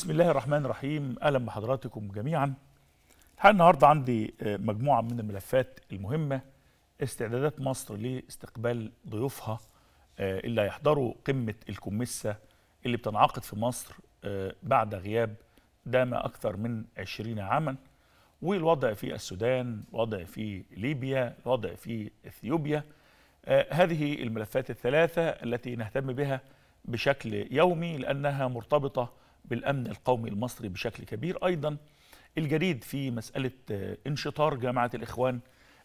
بسم الله الرحمن الرحيم اهلا بحضراتكم جميعا الحقيقه النهارده عندي آه، مجموعه من الملفات المهمه استعدادات مصر لاستقبال ضيوفها آه، اللي هيحضروا قمه الكمسه اللي بتنعقد في مصر آه، بعد غياب دام اكثر من 20 عاما والوضع في السودان، الوضع في ليبيا، الوضع في اثيوبيا هذه الملفات الثلاثه التي نهتم بها بشكل يومي لانها مرتبطه بالأمن القومي المصري بشكل كبير أيضا الجديد في مسألة آه، انشطار جماعة الإخوان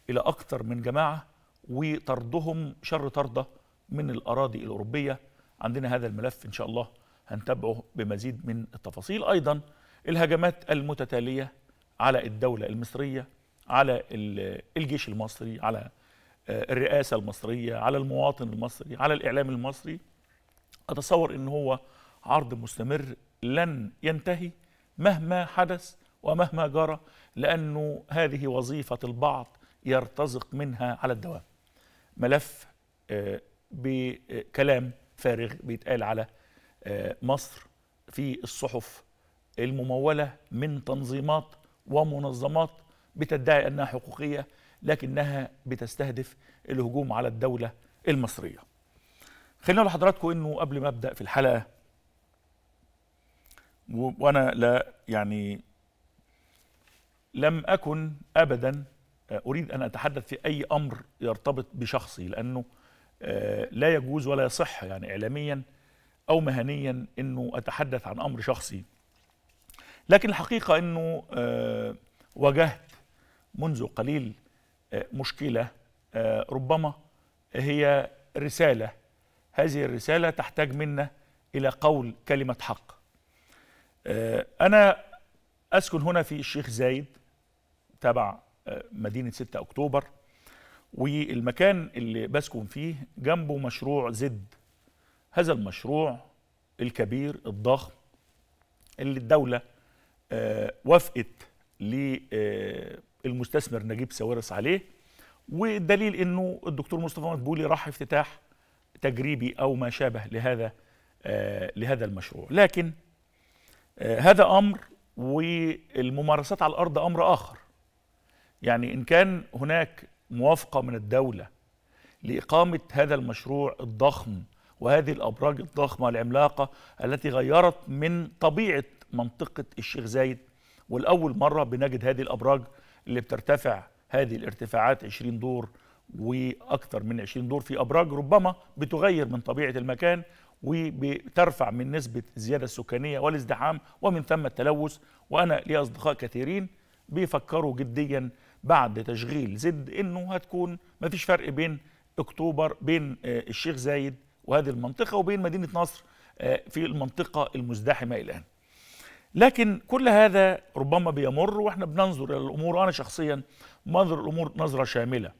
إلى أكثر من جماعة وطردهم شر طردة من الأراضي الأوروبية عندنا هذا الملف إن شاء الله هنتابعه بمزيد من التفاصيل أيضا الهجمات المتتالية على الدولة المصرية على آه، الجيش المصري على آه، الرئاسة المصرية على المواطن المصري على الإعلام المصري أتصور أن هو عرض مستمر لن ينتهي مهما حدث ومهما جرى لأنه هذه وظيفة البعض يرتزق منها على الدوام ملف آه، بكلام فارغ بيتقال على آه، مصر في الصحف الممولة من تنظيمات ومنظمات بتدعي أنها حقوقية لكنها بتستهدف الهجوم على الدولة المصرية خلينا لحضراتكم أنه قبل ما أبدأ في الحلقة وانا لا يعني لم اكن ابدا آه، اريد ان اتحدث في اي امر يرتبط بشخصي لانه آه، لا يجوز ولا يصح يعني اعلاميا او مهنيا انه اتحدث عن امر شخصي لكن الحقيقه انه آه، واجهت منذ قليل مشكله ربما هي رساله هذه الرساله تحتاج منا الى قول كلمه حق آه، أنا أسكن هنا في الشيخ زايد تبع آه، مدينة 6 أكتوبر والمكان اللي بسكن فيه جنبه مشروع زد هذا المشروع الكبير الضخم اللي الدولة آه، وافقت للمستثمر نجيب ساويرس عليه والدليل انه الدكتور مصطفى مدبولي راح افتتاح تجريبي او ما شابه لهذا لهذا المشروع لكن آه، هذا امر والممارسات على الارض امر اخر يعني ان كان هناك موافقه من الدوله لاقامه هذا المشروع الضخم وهذه الابراج الضخمه العملاقه التي غيرت من طبيعه منطقه الشيخ زايد والاول مره بنجد هذه الابراج اللي بترتفع هذه الارتفاعات 20 دور واكثر من 20 دور في ابراج ربما بتغير من طبيعه المكان وبترفع من نسبة الزيادة السكانية والازدحام ومن ثم التلوث وأنا لي أصدقاء كثيرين بيفكروا جديا بعد تشغيل زد انه هتكون ما فيش فرق بين اكتوبر بين آه، الشيخ زايد وهذه المنطقه وبين مدينه نصر آه، في المنطقه المزدحمه الان لكن كل هذا ربما بيمر واحنا بننظر الى الامور وانا شخصيا بنظر الامور نظره شامله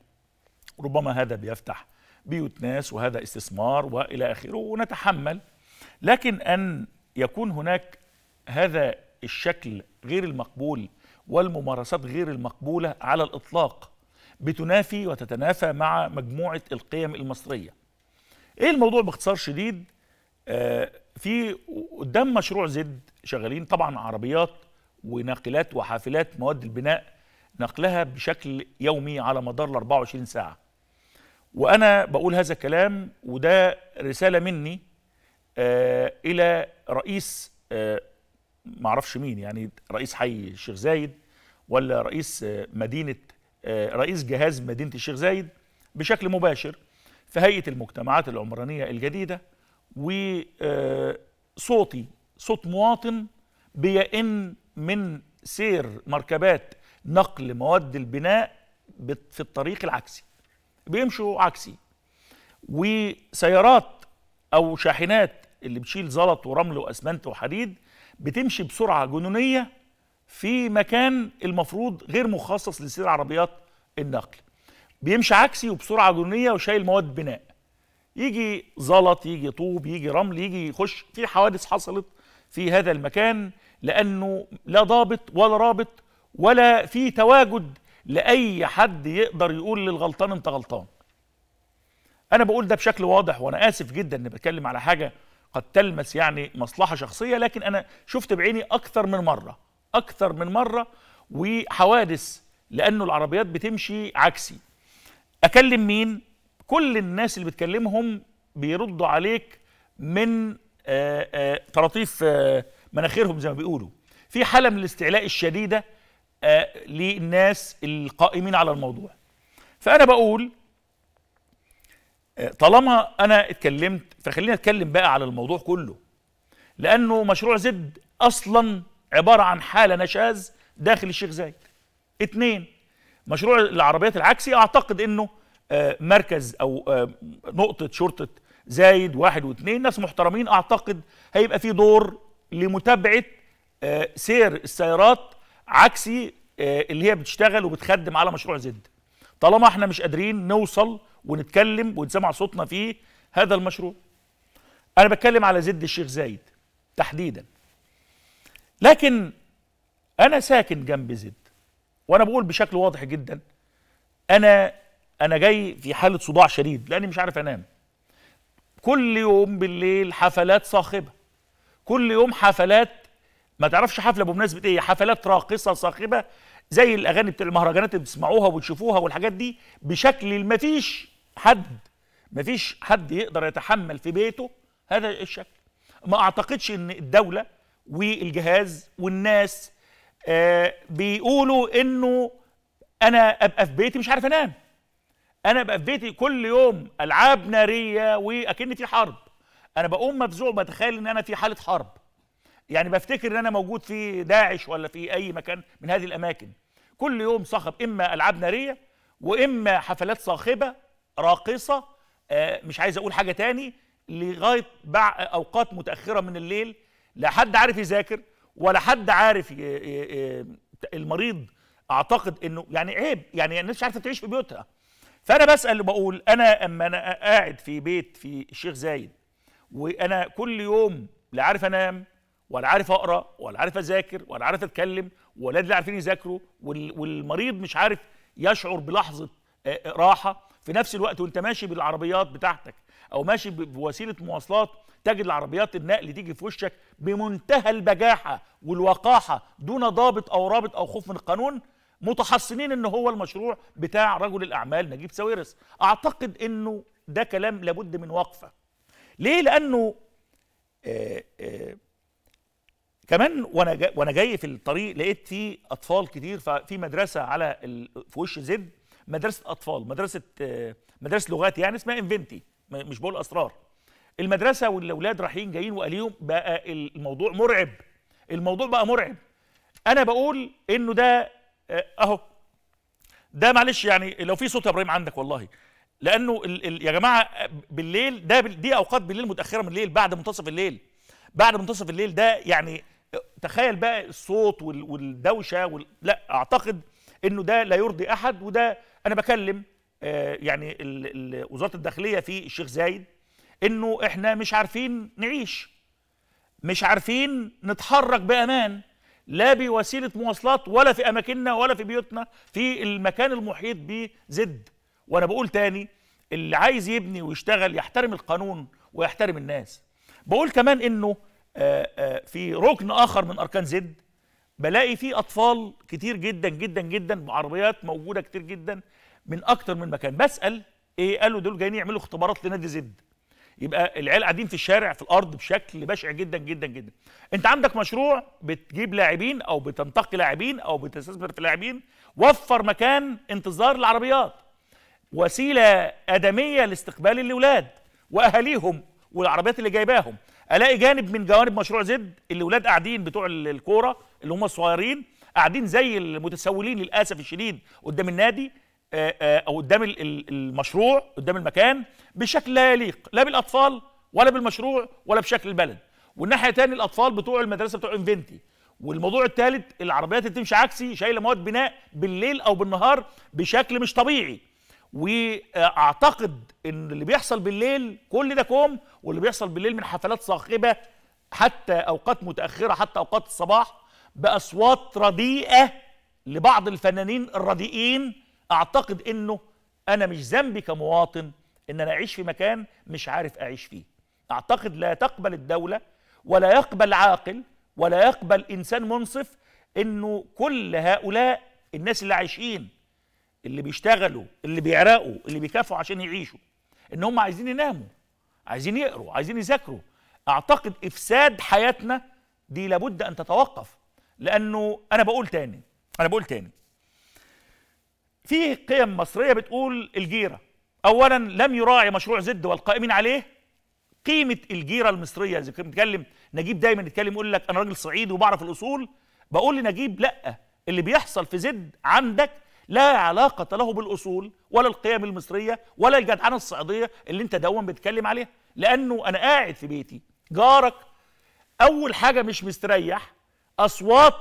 ربما هذا بيفتح بيوت ناس وهذا استثمار والى اخره ونتحمل لكن ان يكون هناك هذا الشكل غير المقبول والممارسات غير المقبوله على الاطلاق بتنافي وتتنافى مع مجموعه القيم المصريه. ايه الموضوع باختصار شديد؟ آه في قدام مشروع زد شغالين طبعا عربيات وناقلات وحافلات مواد البناء نقلها بشكل يومي على مدار ال 24 ساعه. وانا بقول هذا الكلام وده رساله مني آه الى رئيس آه معرفش مين يعني رئيس حي الشيخ زايد ولا رئيس آه مدينه آه رئيس جهاز مدينه الشيخ زايد بشكل مباشر في هيئه المجتمعات العمرانيه الجديده وصوتي آه، صوت مواطن بيئن من سير مركبات نقل مواد البناء في الطريق العكسي بيمشوا عكسي وسيارات او شاحنات اللي بتشيل زلط ورمل واسمنت وحديد بتمشي بسرعه جنونيه في مكان المفروض غير مخصص لسير عربيات النقل بيمشي عكسي وبسرعه جنونيه وشايل مواد بناء يجي زلط يجي طوب يجي رمل يجي يخش في حوادث حصلت في هذا المكان لانه لا ضابط ولا رابط ولا في تواجد لاي حد يقدر يقول للغلطان انت غلطان انا بقول ده بشكل واضح وانا اسف جدا اني بتكلم على حاجه قد تلمس يعني مصلحه شخصيه لكن انا شفت بعيني أكثر من مره أكثر من مره وحوادث لانه العربيات بتمشي عكسي اكلم مين كل الناس اللي بتكلمهم بيردوا عليك من طراطيف آه، آه، آه، مناخيرهم زي ما بيقولوا في حاله من الاستعلاء الشديده آه، للناس القائمين على الموضوع فانا بقول آه، طالما انا اتكلمت فخلينا اتكلم بقى على الموضوع كله لانه مشروع زد اصلا عباره عن حاله نشاز داخل الشيخ زايد اتنين مشروع العربيات العكسي اعتقد انه آه، مركز او نقطه شرطه زايد واحد واثنين ناس محترمين اعتقد هيبقى في دور لمتابعه سير السيارات عكسي آه، اللي هي بتشتغل وبتخدم على مشروع زد طالما احنا مش قادرين نوصل ونتكلم ونسمع صوتنا في هذا المشروع انا بتكلم على زد الشيخ زايد تحديدا لكن انا ساكن جنب زد وانا بقول بشكل واضح جدا انا انا جاي في حاله صداع شديد لاني مش عارف انام كل يوم بالليل حفلات صاخبه كل يوم حفلات ما تعرفش حفله بمناسبه ايه حفلات راقصه صاخبه زي الاغاني بتاع المهرجانات اللي بتسمعوها وبتشوفوها والحاجات دي بشكل ما فيش حد ما فيش حد يقدر يتحمل في بيته هذا الشكل ما اعتقدش ان الدوله والجهاز والناس آه بيقولوا انه انا ابقى في بيتي مش عارف انام انا ابقى في بيتي كل يوم العاب ناريه واكن في حرب انا بقوم مفزوع بتخيل ان انا في حاله حرب يعني بفتكر ان انا موجود في داعش ولا في اي مكان من هذه الاماكن كل يوم صخب اما العاب ناريه واما حفلات صاخبه راقصه آه، مش عايز اقول حاجه تاني لغايه اوقات متاخره من الليل لا حد عارف يذاكر ولا حد عارف المريض اعتقد انه يعني عيب يعني الناس مش عارفه تعيش في بيوتها فانا بسال وبقول انا اما انا قاعد في بيت في الشيخ زايد وانا كل يوم لا عارف انام ولا عارف اقرا ولا عارف اذاكر ولا عارف اتكلم ولاد لا عارفين يذاكروا والمريض مش عارف يشعر بلحظه راحه في نفس الوقت وانت ماشي بالعربيات بتاعتك او ماشي بوسيله مواصلات تجد العربيات النقل تيجي في وشك بمنتهى البجاحه والوقاحه دون ضابط او رابط او خوف من القانون متحصنين ان هو المشروع بتاع رجل الاعمال نجيب ساويرس اعتقد انه ده كلام لابد من وقفه ليه لانه آآ آآ كمان وانا وانا جاي في الطريق لقيت في اطفال كتير ففي مدرسه على ال... في وش زد مدرسه اطفال مدرسه آه، مدرسه لغات يعني اسمها انفنتي مش بقول اسرار المدرسه والاولاد رايحين جايين وقاليهم بقى الموضوع مرعب الموضوع بقى مرعب انا بقول انه ده آه، اهو ده معلش يعني لو في صوت يا ابراهيم عندك والله لانه ال ال يا جماعه بالليل ده دي اوقات بالليل متاخره من الليل بعد منتصف الليل بعد منتصف الليل ده يعني تخيل بقى الصوت والدوشه وال... لا اعتقد انه ده لا يرضي احد وده انا بكلم آه، يعني وزاره الداخليه في الشيخ زايد انه احنا مش عارفين نعيش مش عارفين نتحرك بامان لا بوسيله مواصلات ولا في اماكننا ولا في بيوتنا في المكان المحيط بزد وانا بقول تاني اللي عايز يبني ويشتغل يحترم القانون ويحترم الناس بقول كمان انه آه، آه، في ركن اخر من اركان زد بلاقي فيه اطفال كتير جدا جدا جدا بعربيات موجوده كتير جدا من اكتر من مكان بسال ايه قالوا دول جايين يعملوا اختبارات لنادي زد يبقى العيال قاعدين في الشارع في الارض بشكل بشع جدا جدا جدا انت عندك مشروع بتجيب لاعبين او بتنتقي لاعبين او بتستثمر في لاعبين وفر مكان انتظار العربيات وسيله ادميه لاستقبال الاولاد واهاليهم والعربيات اللي جايباهم الاقي جانب من جوانب مشروع زد اللي ولاد قاعدين بتوع الكوره اللي هم الصغيرين قاعدين زي المتسولين للاسف الشديد قدام النادي آه، آه، او قدام المشروع قدام المكان بشكل لا يليق لا بالاطفال ولا بالمشروع ولا بشكل البلد والناحيه الثانيه الاطفال بتوع المدرسه بتوع انفنتي والموضوع الثالث العربيات اللي بتمشي عكسي شايله مواد بناء بالليل او بالنهار بشكل مش طبيعي واعتقد ان اللي بيحصل بالليل كل ده كوم واللي بيحصل بالليل من حفلات صاخبه حتى اوقات متاخره حتى اوقات الصباح باصوات رديئه لبعض الفنانين الرديئين اعتقد انه انا مش ذنبي كمواطن ان انا اعيش في مكان مش عارف اعيش فيه اعتقد لا تقبل الدوله ولا يقبل عاقل ولا يقبل انسان منصف انه كل هؤلاء الناس اللي عايشين اللي بيشتغلوا اللي بيعرقوا اللي بيكافوا عشان يعيشوا ان هم عايزين يناموا عايزين يقروا عايزين يذاكروا اعتقد افساد حياتنا دي لابد ان تتوقف لانه انا بقول تاني انا بقول تاني في قيم مصريه بتقول الجيره اولا لم يراعي مشروع زد والقائمين عليه قيمه الجيره المصريه اذا كنت بتكلم نجيب دايما يتكلم يقول لك انا راجل صعيدي وبعرف الاصول بقول لنجيب لا اللي بيحصل في زد عندك لا علاقة له بالأصول ولا القيم المصرية ولا الجدعنة الصعيدية اللي أنت دوماً بتتكلم عليها لأنه أنا قاعد في بيتي جارك أول حاجة مش مستريح أصوات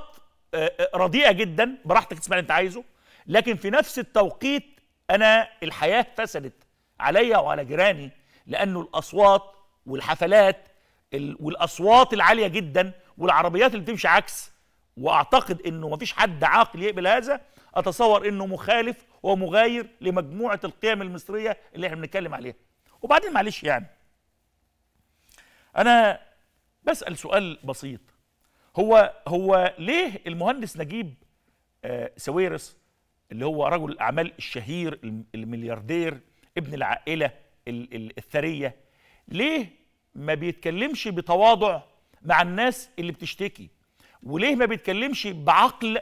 آه، آه، رديئة جدا براحتك تسمع اللي أنت عايزه لكن في نفس التوقيت أنا الحياة فسدت عليا وعلى جيراني لأنه الأصوات والحفلات والأصوات العالية جدا والعربيات اللي بتمشي عكس واعتقد انه مفيش حد عاقل يقبل هذا اتصور انه مخالف ومغاير لمجموعه القيم المصريه اللي احنا بنتكلم عليها وبعدين معلش يعني انا بسال سؤال بسيط هو هو ليه المهندس نجيب آه سويرس اللي هو رجل الاعمال الشهير الملياردير ابن العائله الثريه ليه ما بيتكلمش بتواضع مع الناس اللي بتشتكي وليه ما بيتكلمش بعقل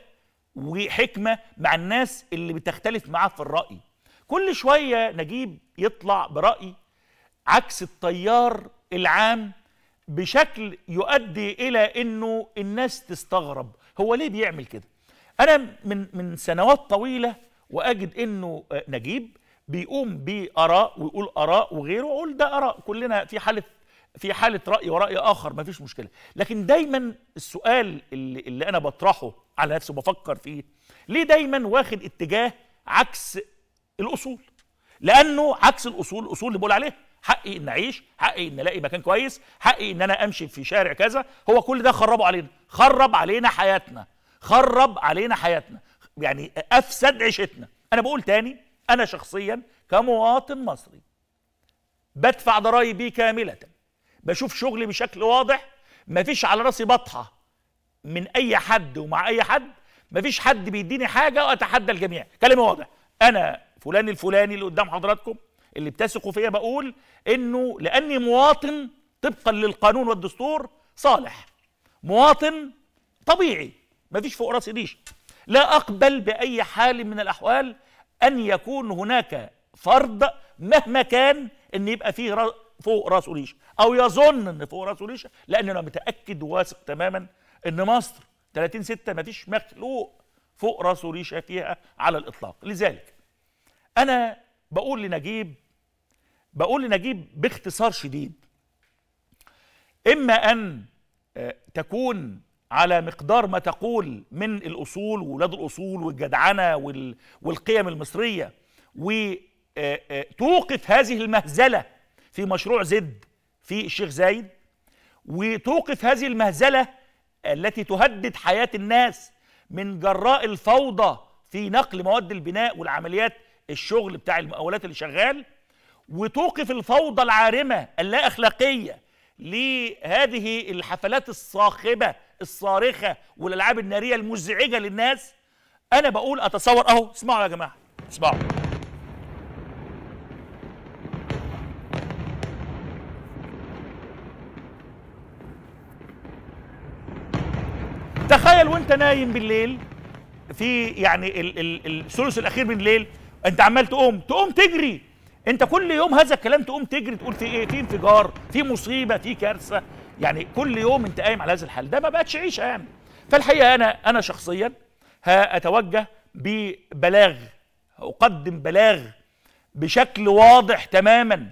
وحكمه مع الناس اللي بتختلف معاه في الراي كل شويه نجيب يطلع براي عكس التيار العام بشكل يؤدي الى انه الناس تستغرب هو ليه بيعمل كده انا من من سنوات طويله واجد انه آه، نجيب بيقوم باراء ويقول اراء وغيره واقول ده اراء كلنا في حاله في حاله راي وراي اخر مفيش مشكله لكن دايما السؤال اللي, اللي انا بطرحه على نفسي وبفكر فيه ليه دايما واخد اتجاه عكس الاصول لانه عكس الاصول الاصول اللي بقول عليها حقي ان اعيش حقي ان الاقي مكان كويس حقي ان انا امشي في شارع كذا هو كل ده خربه علينا خرب علينا حياتنا خرب علينا حياتنا يعني افسد عيشتنا انا بقول تاني انا شخصيا كمواطن مصري بدفع ضرائبي كامله بشوف شغلي بشكل واضح مفيش على راسي بطحه من اي حد ومع اي حد مفيش حد بيديني حاجه واتحدى الجميع كلامي واضح انا فلان الفلاني اللي قدام حضراتكم اللي بتثقوا فيا بقول انه لاني مواطن طبقا للقانون والدستور صالح مواطن طبيعي مفيش فوق راسي ريش لا اقبل باي حال من الاحوال ان يكون هناك فرض مهما كان ان يبقى فيه فوق راسه ريشه او يظن ان فوق راسه ريشه لان انا متاكد وواثق تماما ان مصر 30 6 ما فيش مخلوق فوق راسه ريشه فيها على الاطلاق لذلك انا بقول لنجيب بقول لنجيب باختصار شديد اما ان آه، تكون على مقدار ما تقول من الاصول وولاد الاصول والجدعنه والقيم المصريه وتوقف آه، آه، هذه المهزله في مشروع زد في الشيخ زايد وتوقف هذه المهزله التي تهدد حياه الناس من جراء الفوضى في نقل مواد البناء والعمليات الشغل بتاع المقاولات اللي شغال وتوقف الفوضى العارمه اللا اخلاقيه لهذه الحفلات الصاخبه الصارخه والالعاب الناريه المزعجه للناس انا بقول اتصور اهو اسمعوا يا جماعه اسمعوا تخيل وانت نايم بالليل في يعني الثلث الاخير من الليل انت عمال تقوم تقوم تجري انت كل يوم هذا الكلام تقوم تجري تقول في ايه في انفجار في مصيبه في كارثه يعني كل يوم انت قايم على هذا الحال ده ما بقتش عيشه يعني فالحقيقه انا انا شخصيا هاتوجه ببلاغ اقدم بلاغ بشكل واضح تماما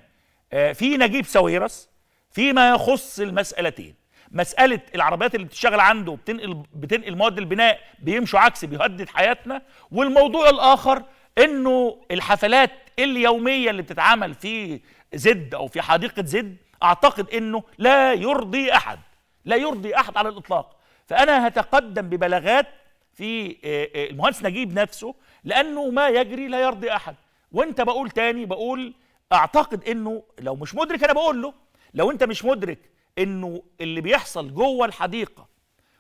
آه، في نجيب ساويرس فيما يخص المسالتين مساله العربيات اللي بتشتغل عنده بتنقل بتنقل مواد البناء بيمشوا عكس بيهدد حياتنا والموضوع الاخر انه الحفلات اليوميه اللي بتتعمل في زد او في حديقه زد اعتقد انه لا يرضي احد لا يرضي احد على الاطلاق فانا هتقدم ببلاغات في آه، آه، المهندس نجيب نفسه لانه ما يجري لا يرضي احد وانت بقول تاني بقول اعتقد انه لو مش مدرك انا بقول له لو انت مش مدرك انه اللي بيحصل جوه الحديقه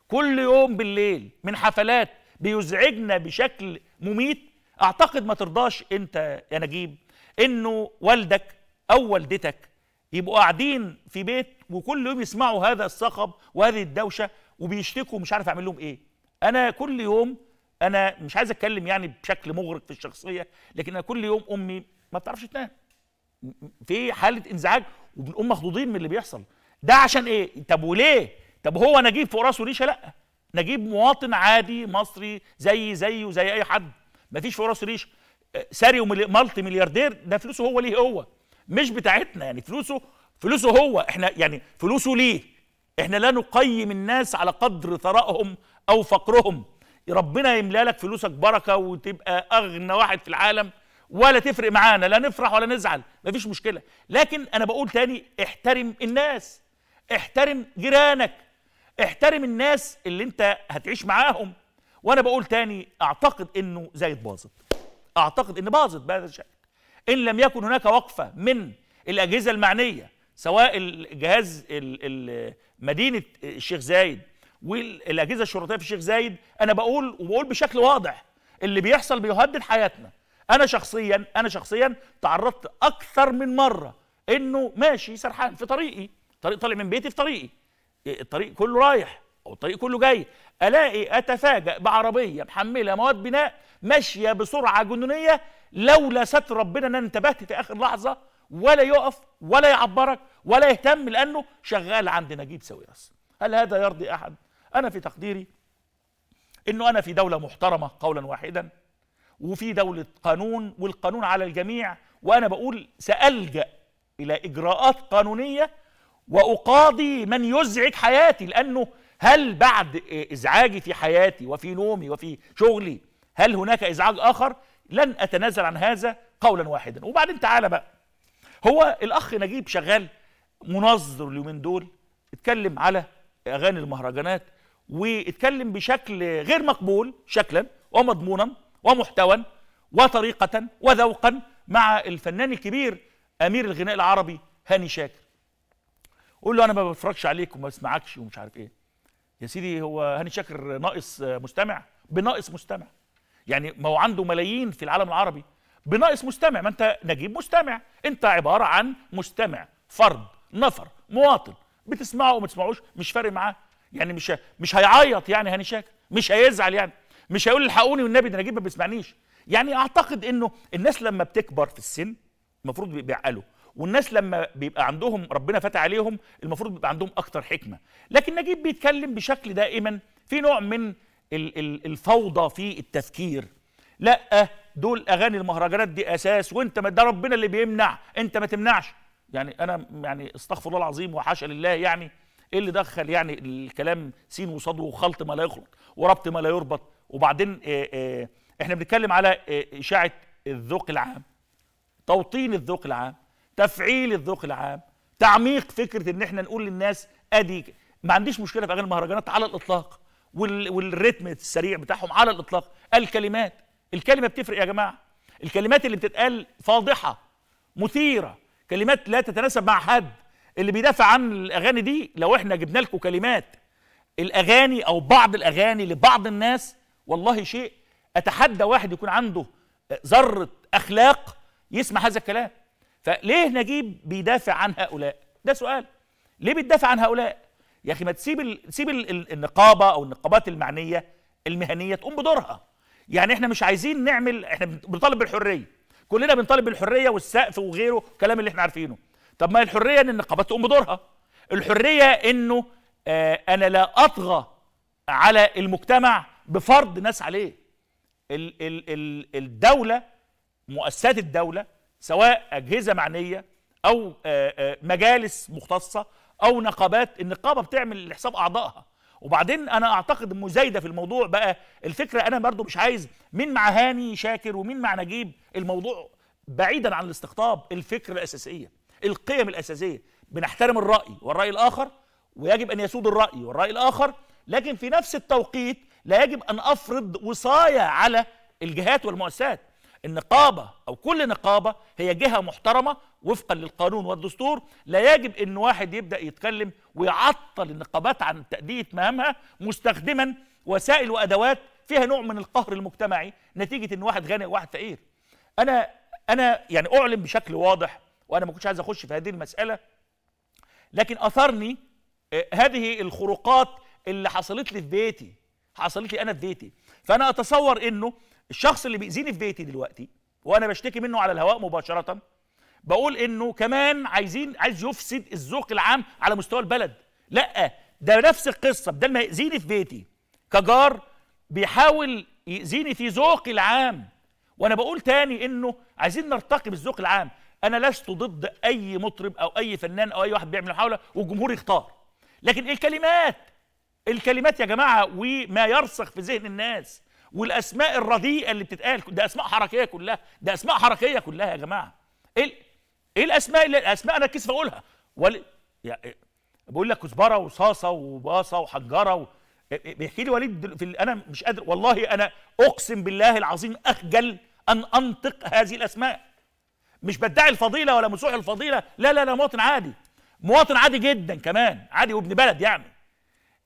كل يوم بالليل من حفلات بيزعجنا بشكل مميت اعتقد ما ترضاش انت يا نجيب انه والدك او والدتك يبقوا قاعدين في بيت وكل يوم يسمعوا هذا الصخب وهذه الدوشه وبيشتكوا مش عارف اعمل لهم ايه انا كل يوم انا مش عايز اتكلم يعني بشكل مغرق في الشخصيه لكن انا كل يوم امي ما بتعرفش تنام في حاله انزعاج وبنقوم مخضوضين من اللي بيحصل ده عشان ايه طب وليه طب هو نجيب فوق راسه ريشه لا نجيب مواطن عادي مصري زي زيه زي اي حد مفيش فوق راسه ريشه ساري ومالتي ملياردير ده فلوسه هو ليه هو مش بتاعتنا يعني فلوسه فلوسه هو احنا يعني فلوسه ليه احنا لا نقيم الناس على قدر ثرائهم او فقرهم ربنا يملا لك فلوسك بركه وتبقى اغنى واحد في العالم ولا تفرق معانا لا نفرح ولا نزعل مفيش مشكله لكن انا بقول تاني احترم الناس احترم جيرانك احترم الناس اللي انت هتعيش معاهم وانا بقول تاني اعتقد انه زايد باظت اعتقد ان باظت بهذا الشكل ان لم يكن هناك وقفه من الاجهزه المعنيه سواء الجهاز مدينه الشيخ زايد والاجهزه الشرطيه في الشيخ زايد انا بقول وبقول بشكل واضح اللي بيحصل بيهدد حياتنا انا شخصيا انا شخصيا تعرضت اكثر من مره انه ماشي سرحان في طريقي طريق طالع من بيتي في طريقي إيه، الطريق كله رايح او الطريق كله جاي الاقي اتفاجأ بعربيه محمله مواد بناء ماشيه بسرعه جنونيه لولا ستر ربنا ان انا انتبهت في اخر لحظه ولا يقف ولا يعبرك ولا يهتم لانه شغال عند نجيب ساويرس هل هذا يرضي احد انا في تقديري انه انا في دوله محترمه قولا واحدا وفي دوله قانون والقانون على الجميع وانا بقول سالجا الى اجراءات قانونيه وأقاضي من يزعج حياتي لأنه هل بعد إزعاجي في حياتي وفي نومي وفي شغلي هل هناك إزعاج آخر لن أتنازل عن هذا قولا واحدا وبعدين تعالى بقى هو الأخ نجيب شغال منظر اليومين دول اتكلم على أغاني المهرجانات واتكلم بشكل غير مقبول شكلا ومضمونا ومحتوى وطريقة وذوقا مع الفنان الكبير أمير الغناء العربي هاني شاكر قول له انا ما بتفرجش عليك وما بسمعكش ومش عارف ايه يا سيدي هو هاني شاكر ناقص مستمع بناقص مستمع يعني ما هو عنده ملايين في العالم العربي بناقص مستمع ما انت نجيب مستمع انت عباره عن مستمع فرد نفر مواطن بتسمعه وما تسمعوش مش فارق معاه يعني مش مش هيعيط يعني هاني شاكر مش هيزعل يعني مش هيقول الحقوني والنبي ده نجيب ما بيسمعنيش يعني اعتقد انه الناس لما بتكبر في السن المفروض بيعقلوا والناس لما بيبقى عندهم ربنا فتح عليهم المفروض بيبقى عندهم اكتر حكمه لكن نجيب بيتكلم بشكل دائما في نوع من الفوضى في التفكير لا دول اغاني المهرجانات دي اساس وانت ما ده ربنا اللي بيمنع انت ما تمنعش يعني انا يعني استغفر الله العظيم وحاشا لله يعني ايه اللي دخل يعني الكلام سين وصاد وخلط ما لا يخلط وربط ما لا يربط وبعدين احنا بنتكلم على اشاعه الذوق العام توطين الذوق العام تفعيل الذوق العام تعميق فكره ان احنا نقول للناس ادي ما عنديش مشكله في اغاني المهرجانات على الاطلاق وال... والريتم السريع بتاعهم على الاطلاق الكلمات الكلمه بتفرق يا جماعه الكلمات اللي بتتقال فاضحه مثيره كلمات لا تتناسب مع حد اللي بيدافع عن الاغاني دي لو احنا جبنا لكم كلمات الاغاني او بعض الاغاني لبعض الناس والله شيء اتحدى واحد يكون عنده ذره اخلاق يسمع هذا الكلام فليه نجيب بيدافع عن هؤلاء ده سؤال ليه بتدافع عن هؤلاء يا اخي ما تسيب ال... تسيب النقابه او النقابات المعنيه المهنيه تقوم بدورها يعني احنا مش عايزين نعمل احنا بنطالب بالحريه كلنا بنطالب بالحريه والسقف وغيره كلام اللي احنا عارفينه طب ما الحريه ان النقابات تقوم بدورها الحريه انه آه انا لا اطغى على المجتمع بفرض ناس عليه ال... ال... ال... الدوله مؤسسات الدوله سواء اجهزه معنيه او آه، آه، مجالس مختصه او نقابات النقابه بتعمل لحساب اعضائها وبعدين انا اعتقد مزايده في الموضوع بقى الفكره انا برضو مش عايز مين مع هاني شاكر ومين مع نجيب الموضوع بعيدا عن الاستقطاب الفكره الاساسيه القيم الاساسيه بنحترم الراي والراي الاخر ويجب ان يسود الراي والراي الاخر لكن في نفس التوقيت لا يجب ان افرض وصايه على الجهات والمؤسسات النقابة أو كل نقابة هي جهة محترمة وفقا للقانون والدستور لا يجب أن واحد يبدأ يتكلم ويعطل النقابات عن تأدية مهامها مستخدما وسائل وأدوات فيها نوع من القهر المجتمعي نتيجة أن واحد غني وواحد فقير أنا أنا يعني أعلن بشكل واضح وأنا ما كنتش عايز أخش في هذه المسألة لكن أثرني آه، هذه الخروقات اللي حصلت لي في بيتي حصلت لي أنا في بيتي فأنا أتصور أنه الشخص اللي بيأذيني في بيتي دلوقتي وانا بشتكي منه على الهواء مباشره بقول انه كمان عايزين عايز يفسد الذوق العام على مستوى البلد لا ده نفس القصه بدل ما يأذيني في بيتي كجار بيحاول يأذيني في ذوقي العام وانا بقول تاني انه عايزين نرتقي بالذوق العام انا لست ضد اي مطرب او اي فنان او اي واحد بيعمل محاوله والجمهور يختار لكن الكلمات الكلمات يا جماعه وما يرسخ في ذهن الناس والاسماء الرديئه اللي بتتقال ده اسماء حركيه كلها ده اسماء حركيه كلها يا جماعه ايه ايه الاسماء اللي الاسماء انا كيف اقولها ولا يعني بقول لك كزبره وصاصه وباصه وحجره و... بيحكي لي وليد في انا مش قادر والله انا اقسم بالله العظيم اخجل ان انطق هذه الاسماء مش بدعي الفضيله ولا مسوح الفضيله لا لا لا مواطن عادي مواطن عادي جدا كمان عادي وابن بلد يعني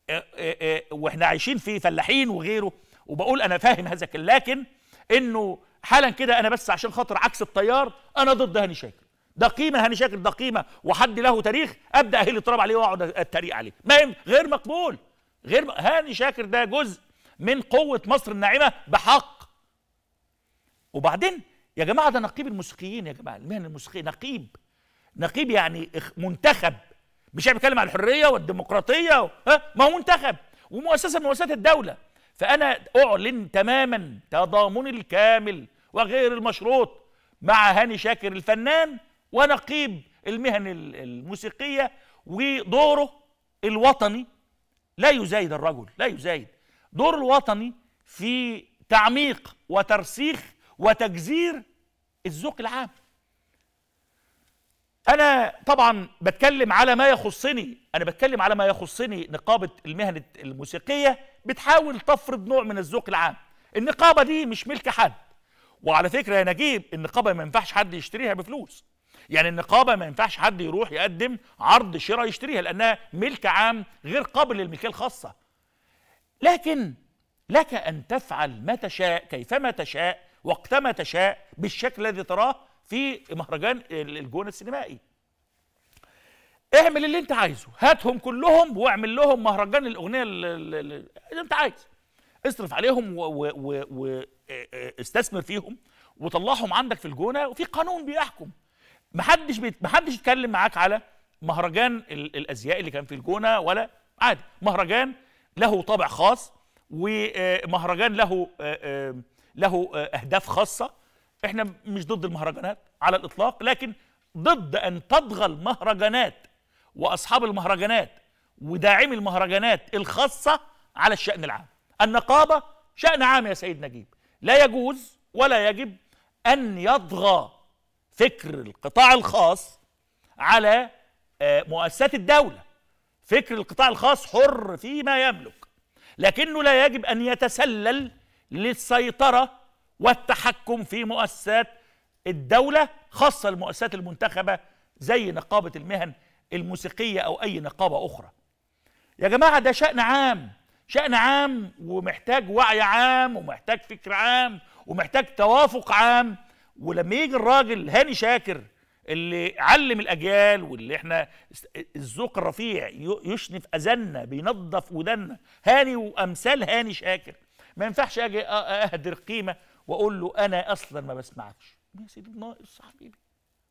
آه، آه، آه، واحنا عايشين في فلاحين وغيره وبقول انا فاهم هذا لكن انه حالا كده انا بس عشان خاطر عكس التيار انا ضد هاني شاكر ده قيمه هاني شاكر ده قيمه وحد له تاريخ ابدا اهل التراب عليه واقعد اتريق عليه ما غير مقبول غير هاني شاكر ده جزء من قوه مصر الناعمه بحق وبعدين يا جماعه ده نقيب الموسيقيين يا جماعه المهن الموسيقيه نقيب نقيب يعني منتخب مش بيتكلم عن الحريه والديمقراطيه ها ما هو منتخب ومؤسسه من مؤسسات الدوله فأنا أعلن تماما تضامني الكامل وغير المشروط مع هاني شاكر الفنان ونقيب المهن الموسيقية ودوره الوطني لا يزايد الرجل لا يزايد دور الوطني في تعميق وترسيخ وتجزير الذوق العام انا طبعا بتكلم على ما يخصني انا بتكلم على ما يخصني نقابه المهن الموسيقيه بتحاول تفرض نوع من الذوق العام النقابه دي مش ملك حد وعلى فكره يا نجيب النقابه ما ينفعش حد يشتريها بفلوس يعني النقابه ما ينفعش حد يروح يقدم عرض شراء يشتريها لانها ملك عام غير قابل للملكيه الخاصه لكن لك ان تفعل ما تشاء كيفما تشاء وقتما تشاء بالشكل الذي تراه في مهرجان الجونه السينمائي اعمل اللي انت عايزه هاتهم كلهم واعمل لهم مهرجان الاغنيه اللي انت عايز اصرف عليهم واستثمر آه، آه، فيهم وطلعهم عندك في الجونه وفي قانون بيحكم محدش بيت... محدش يتكلم معاك على مهرجان ال... الازياء اللي كان في الجونه ولا عادي مهرجان له طابع خاص ومهرجان آه، له له اهداف خاصه احنا مش ضد المهرجانات على الاطلاق لكن ضد ان تطغى المهرجانات واصحاب المهرجانات وداعمي المهرجانات الخاصه على الشان العام النقابه شان عام يا سيد نجيب لا يجوز ولا يجب ان يطغى فكر القطاع الخاص على آه، مؤسسات الدوله فكر القطاع الخاص حر فيما يملك لكنه لا يجب ان يتسلل للسيطره والتحكم في مؤسسات الدولة خاصة المؤسسات المنتخبة زي نقابة المهن الموسيقية أو أي نقابة أخرى يا جماعة ده شأن عام شأن عام ومحتاج وعي عام ومحتاج فكر عام ومحتاج توافق عام ولما يجي الراجل هاني شاكر اللي علم الأجيال واللي احنا الذوق الرفيع يشنف أذنا بينظف ودنا هاني وأمثال هاني شاكر ما ينفعش أجي أهدر قيمة واقول له انا اصلا ما بسمعكش يا سيدي بناقص حبيبي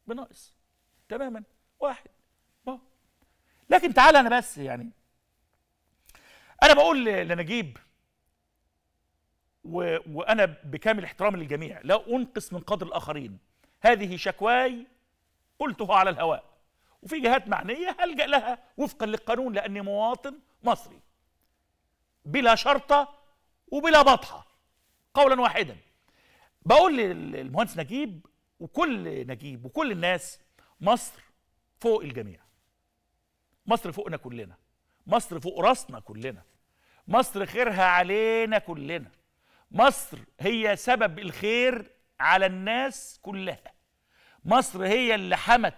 بناقص تماما واحد ما لكن تعالى انا بس يعني انا بقول لنجيب و... وانا بكامل احترامي للجميع لا انقص من قدر الاخرين هذه شكواي قلتها على الهواء وفي جهات معنيه هلجا لها وفقا للقانون لاني مواطن مصري بلا شرطه وبلا بطحه قولا واحدا بقول للمهندس نجيب وكل نجيب وكل الناس مصر فوق الجميع مصر فوقنا كلنا مصر فوق راسنا كلنا مصر خيرها علينا كلنا مصر هي سبب الخير على الناس كلها مصر هي اللي حمت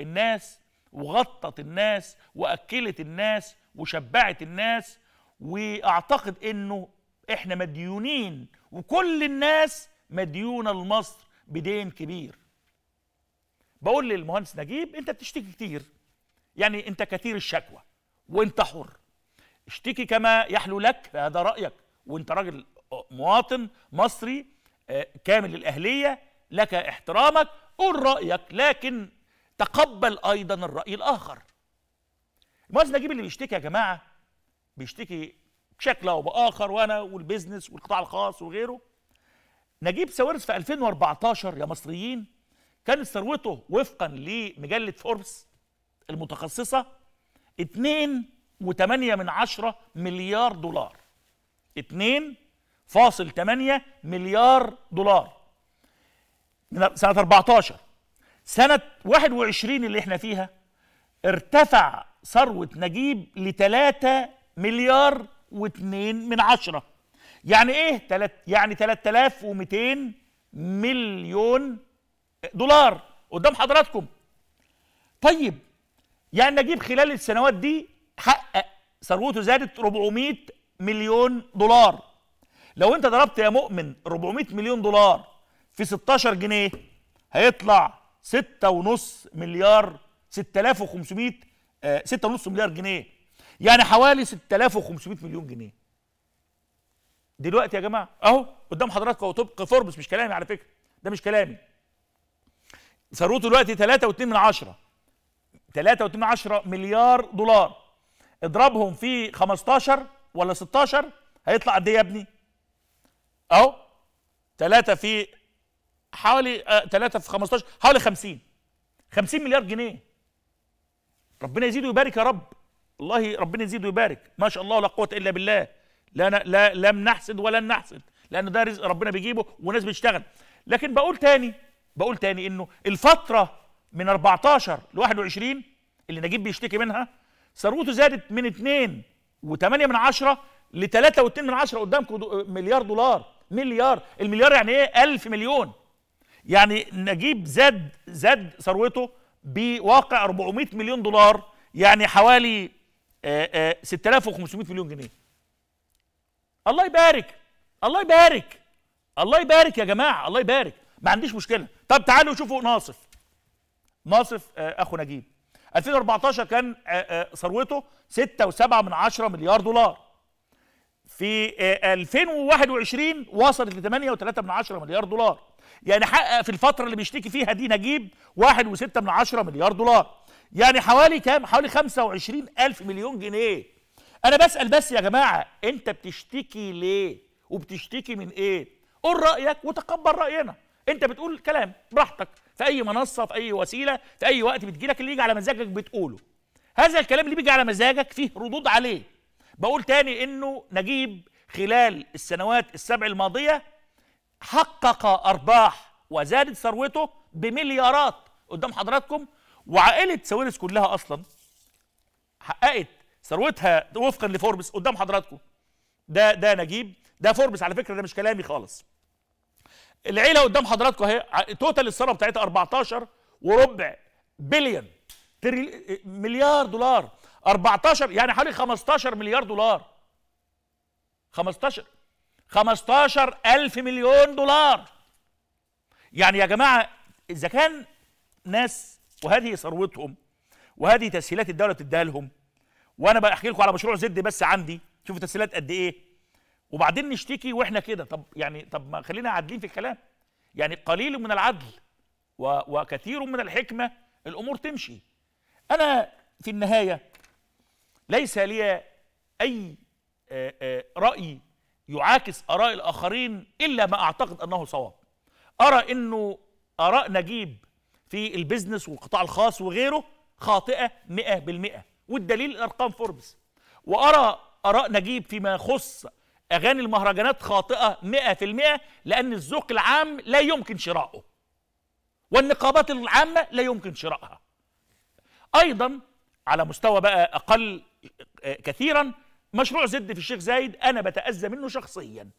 الناس وغطت الناس واكلت الناس وشبعت الناس واعتقد انه احنا مديونين وكل الناس مديون لمصر بدين كبير بقول للمهندس نجيب انت بتشتكي كتير يعني انت كثير الشكوى وانت حر اشتكي كما يحلو لك هذا رأيك وانت راجل مواطن مصري آه، كامل الأهلية لك احترامك قول رأيك لكن تقبل أيضا الرأي الآخر المهندس نجيب اللي بيشتكي يا جماعة بيشتكي بشكل أو بآخر وأنا والبيزنس والقطاع الخاص وغيره نجيب ساويرس في 2014 يا مصريين كانت ثروته وفقا لمجله فوربس المتخصصه 2.8 من عشرة مليار دولار 2.8 مليار دولار من سنه 14 سنه 21 اللي احنا فيها ارتفع ثروه نجيب ل 3 مليار و2 من عشرة يعني ايه تلت يعني 3200 مليون دولار قدام حضراتكم طيب يعني نجيب خلال السنوات دي حقق ثروته زادت 400 مليون دولار لو انت ضربت يا مؤمن 400 مليون دولار في 16 جنيه هيطلع 6.5 مليار 6500 6.5 آه، مليار جنيه يعني حوالي 6500 مليون جنيه دلوقتي يا جماعه اهو قدام حضراتكم طبق فوربس مش كلامي على فكره ده مش كلامي ثروته دلوقتي 3.2 من عشره 3.2 من مليار دولار اضربهم في 15 ولا 16 هيطلع قد ايه يا ابني اهو 3 في حوالي 3 آه، في 15 حوالي 50 50 مليار جنيه ربنا يزيده ويبارك يا رب الله ربنا يزيده ويبارك ما شاء الله لا قوه الا بالله لا, لا لم نحسد ولن نحسد لان ده رزق ربنا بيجيبه وناس بتشتغل لكن بقول تاني بقول تاني انه الفتره من 14 ل 21 اللي نجيب بيشتكي منها ثروته زادت من 2 و8 من 10 ل 3 و2 من 10 قدامكم مليار دولار مليار المليار يعني ايه 1000 مليون يعني نجيب زاد زاد ثروته بواقع 400 مليون دولار يعني حوالي 6500 آه، آه، مليون جنيه الله يبارك الله يبارك الله يبارك يا جماعه الله يبارك ما عنديش مشكله طب تعالوا شوفوا ناصف ناصف آه، اخو نجيب 2014 كان آه، آه، ثروته 6.7 من مليار دولار في 2021 وصلت ل 8.3 من مليار دولار يعني حقق في الفتره اللي بيشتكي فيها دي نجيب 1.6 من مليار دولار يعني حوالي كام حوالي 25 ألف مليون جنيه انا بسال بس يا جماعه انت بتشتكي ليه وبتشتكي من ايه قول رايك وتقبل راينا انت بتقول كلام براحتك في اي منصه في اي وسيله في اي وقت بتجيلك اللي يجي على مزاجك بتقوله هذا الكلام اللي بيجي على مزاجك فيه ردود عليه بقول تاني انه نجيب خلال السنوات السبع الماضيه حقق ارباح وزادت ثروته بمليارات قدام حضراتكم وعائله سويرس كلها اصلا حققت ثروتها وفقا لفوربس قدام حضراتكم ده ده نجيب ده فوربس على فكره ده مش كلامي خالص العيله قدام حضراتكم اهي توتال الثروه بتاعتها 14 وربع بليون مليار دولار 14 يعني حوالي 15 مليار دولار 15 15 ألف مليون دولار يعني يا جماعة إذا كان ناس وهذه ثروتهم وهذه تسهيلات الدولة بتديها لهم وانا بحكي لكم على مشروع زد بس عندي شوفوا تسهيلات قد ايه وبعدين نشتكي واحنا كده طب يعني طب ما خلينا عادلين في الكلام يعني قليل من العدل وكثير من الحكمه الامور تمشي انا في النهايه ليس لي اي آه، آه، راي يعاكس اراء الاخرين الا ما اعتقد انه صواب ارى انه اراء نجيب في البزنس والقطاع الخاص وغيره خاطئه 100% والدليل ارقام فوربس وارى اراء نجيب فيما يخص اغاني المهرجانات خاطئه 100% لان الذوق العام لا يمكن شراؤه والنقابات العامه لا يمكن شرائها ايضا على مستوى بقى اقل آه، كثيرا مشروع زد في الشيخ زايد انا بتاذى منه شخصيا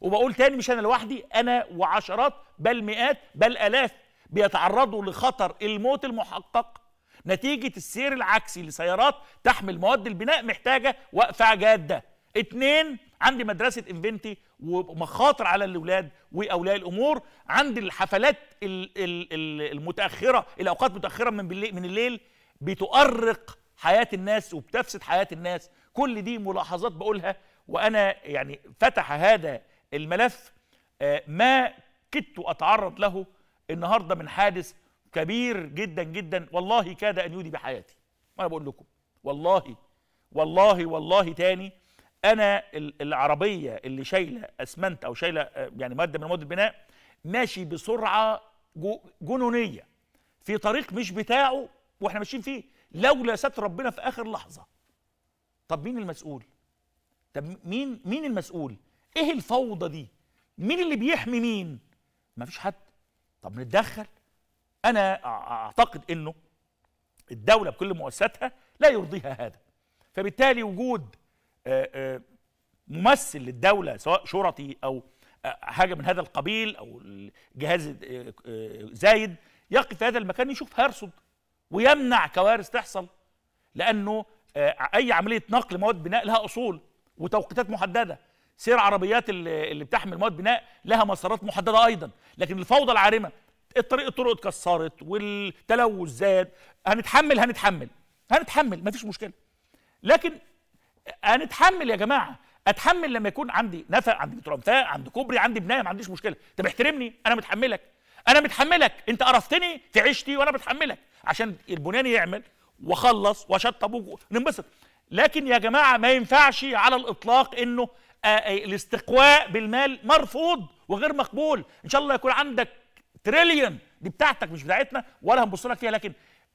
وبقول تاني مش انا لوحدي انا وعشرات بل مئات بل الاف بيتعرضوا لخطر الموت المحقق نتيجه السير العكسي لسيارات تحمل مواد البناء محتاجه وقفه جاده اتنين عندي مدرسه انفنتي ومخاطر على الاولاد واولياء الامور عندي الحفلات المتاخره الاوقات متاخره من من الليل بتؤرق حياه الناس وبتفسد حياه الناس كل دي ملاحظات بقولها وانا يعني فتح هذا الملف آه، ما كدت اتعرض له النهارده من حادث كبير جدا جدا والله كاد ان يودي بحياتي وانا بقول لكم والله والله والله تاني انا العربيه اللي شايله اسمنت او شايله آه، يعني ماده من مواد البناء ماشي بسرعه جنونيه في طريق مش بتاعه واحنا ماشيين فيه لولا ستر ربنا في اخر لحظه طب مين المسؤول طب مين مين المسؤول ايه الفوضى دي مين اللي بيحمي مين مفيش حد طب نتدخل انا اعتقد انه الدوله بكل مؤسساتها لا يرضيها هذا فبالتالي وجود ممثل للدوله سواء شرطي او حاجه من هذا القبيل او جهاز زايد يقف في هذا المكان يشوف هيرصد ويمنع كوارث تحصل لانه اي عمليه نقل مواد بناء لها اصول وتوقيتات محدده سير عربيات اللي بتحمل مواد بناء لها مسارات محدده ايضا لكن الفوضى العارمه الطريق الطرق اتكسرت والتلوث زاد هنتحمل هنتحمل هنتحمل مفيش مشكله لكن هنتحمل يا جماعه اتحمل لما يكون عندي نفق عندي ترمثاء عندي كوبري عندي بنايه ما عنديش مشكله طب احترمني انا متحملك انا متحملك انت قرفتني في عيشتي وانا بتحملك عشان البنياني يعمل واخلص واشطب وننبسط لكن يا جماعه ما ينفعش على الاطلاق انه آه، آه، الاستقواء بالمال مرفوض وغير مقبول ان شاء الله يكون عندك تريليون دي بتاعتك مش بتاعتنا ولا هنبص لك فيها لكن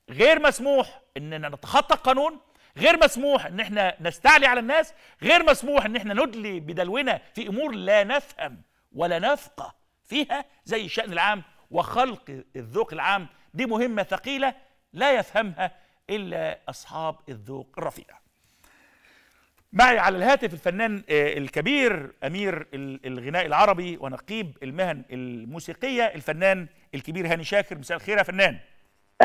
غير مسموح اننا نتخطى القانون غير مسموح ان احنا نستعلي على الناس غير مسموح ان احنا ندلي بدلونا في امور لا نفهم ولا نفقه فيها زي الشان العام وخلق الذوق العام دي مهمه ثقيله لا يفهمها الا اصحاب الذوق الرفيع معي على الهاتف الفنان آه، الكبير امير الغناء العربي ونقيب المهن الموسيقيه الفنان الكبير هاني شاكر مساء الخير يا فنان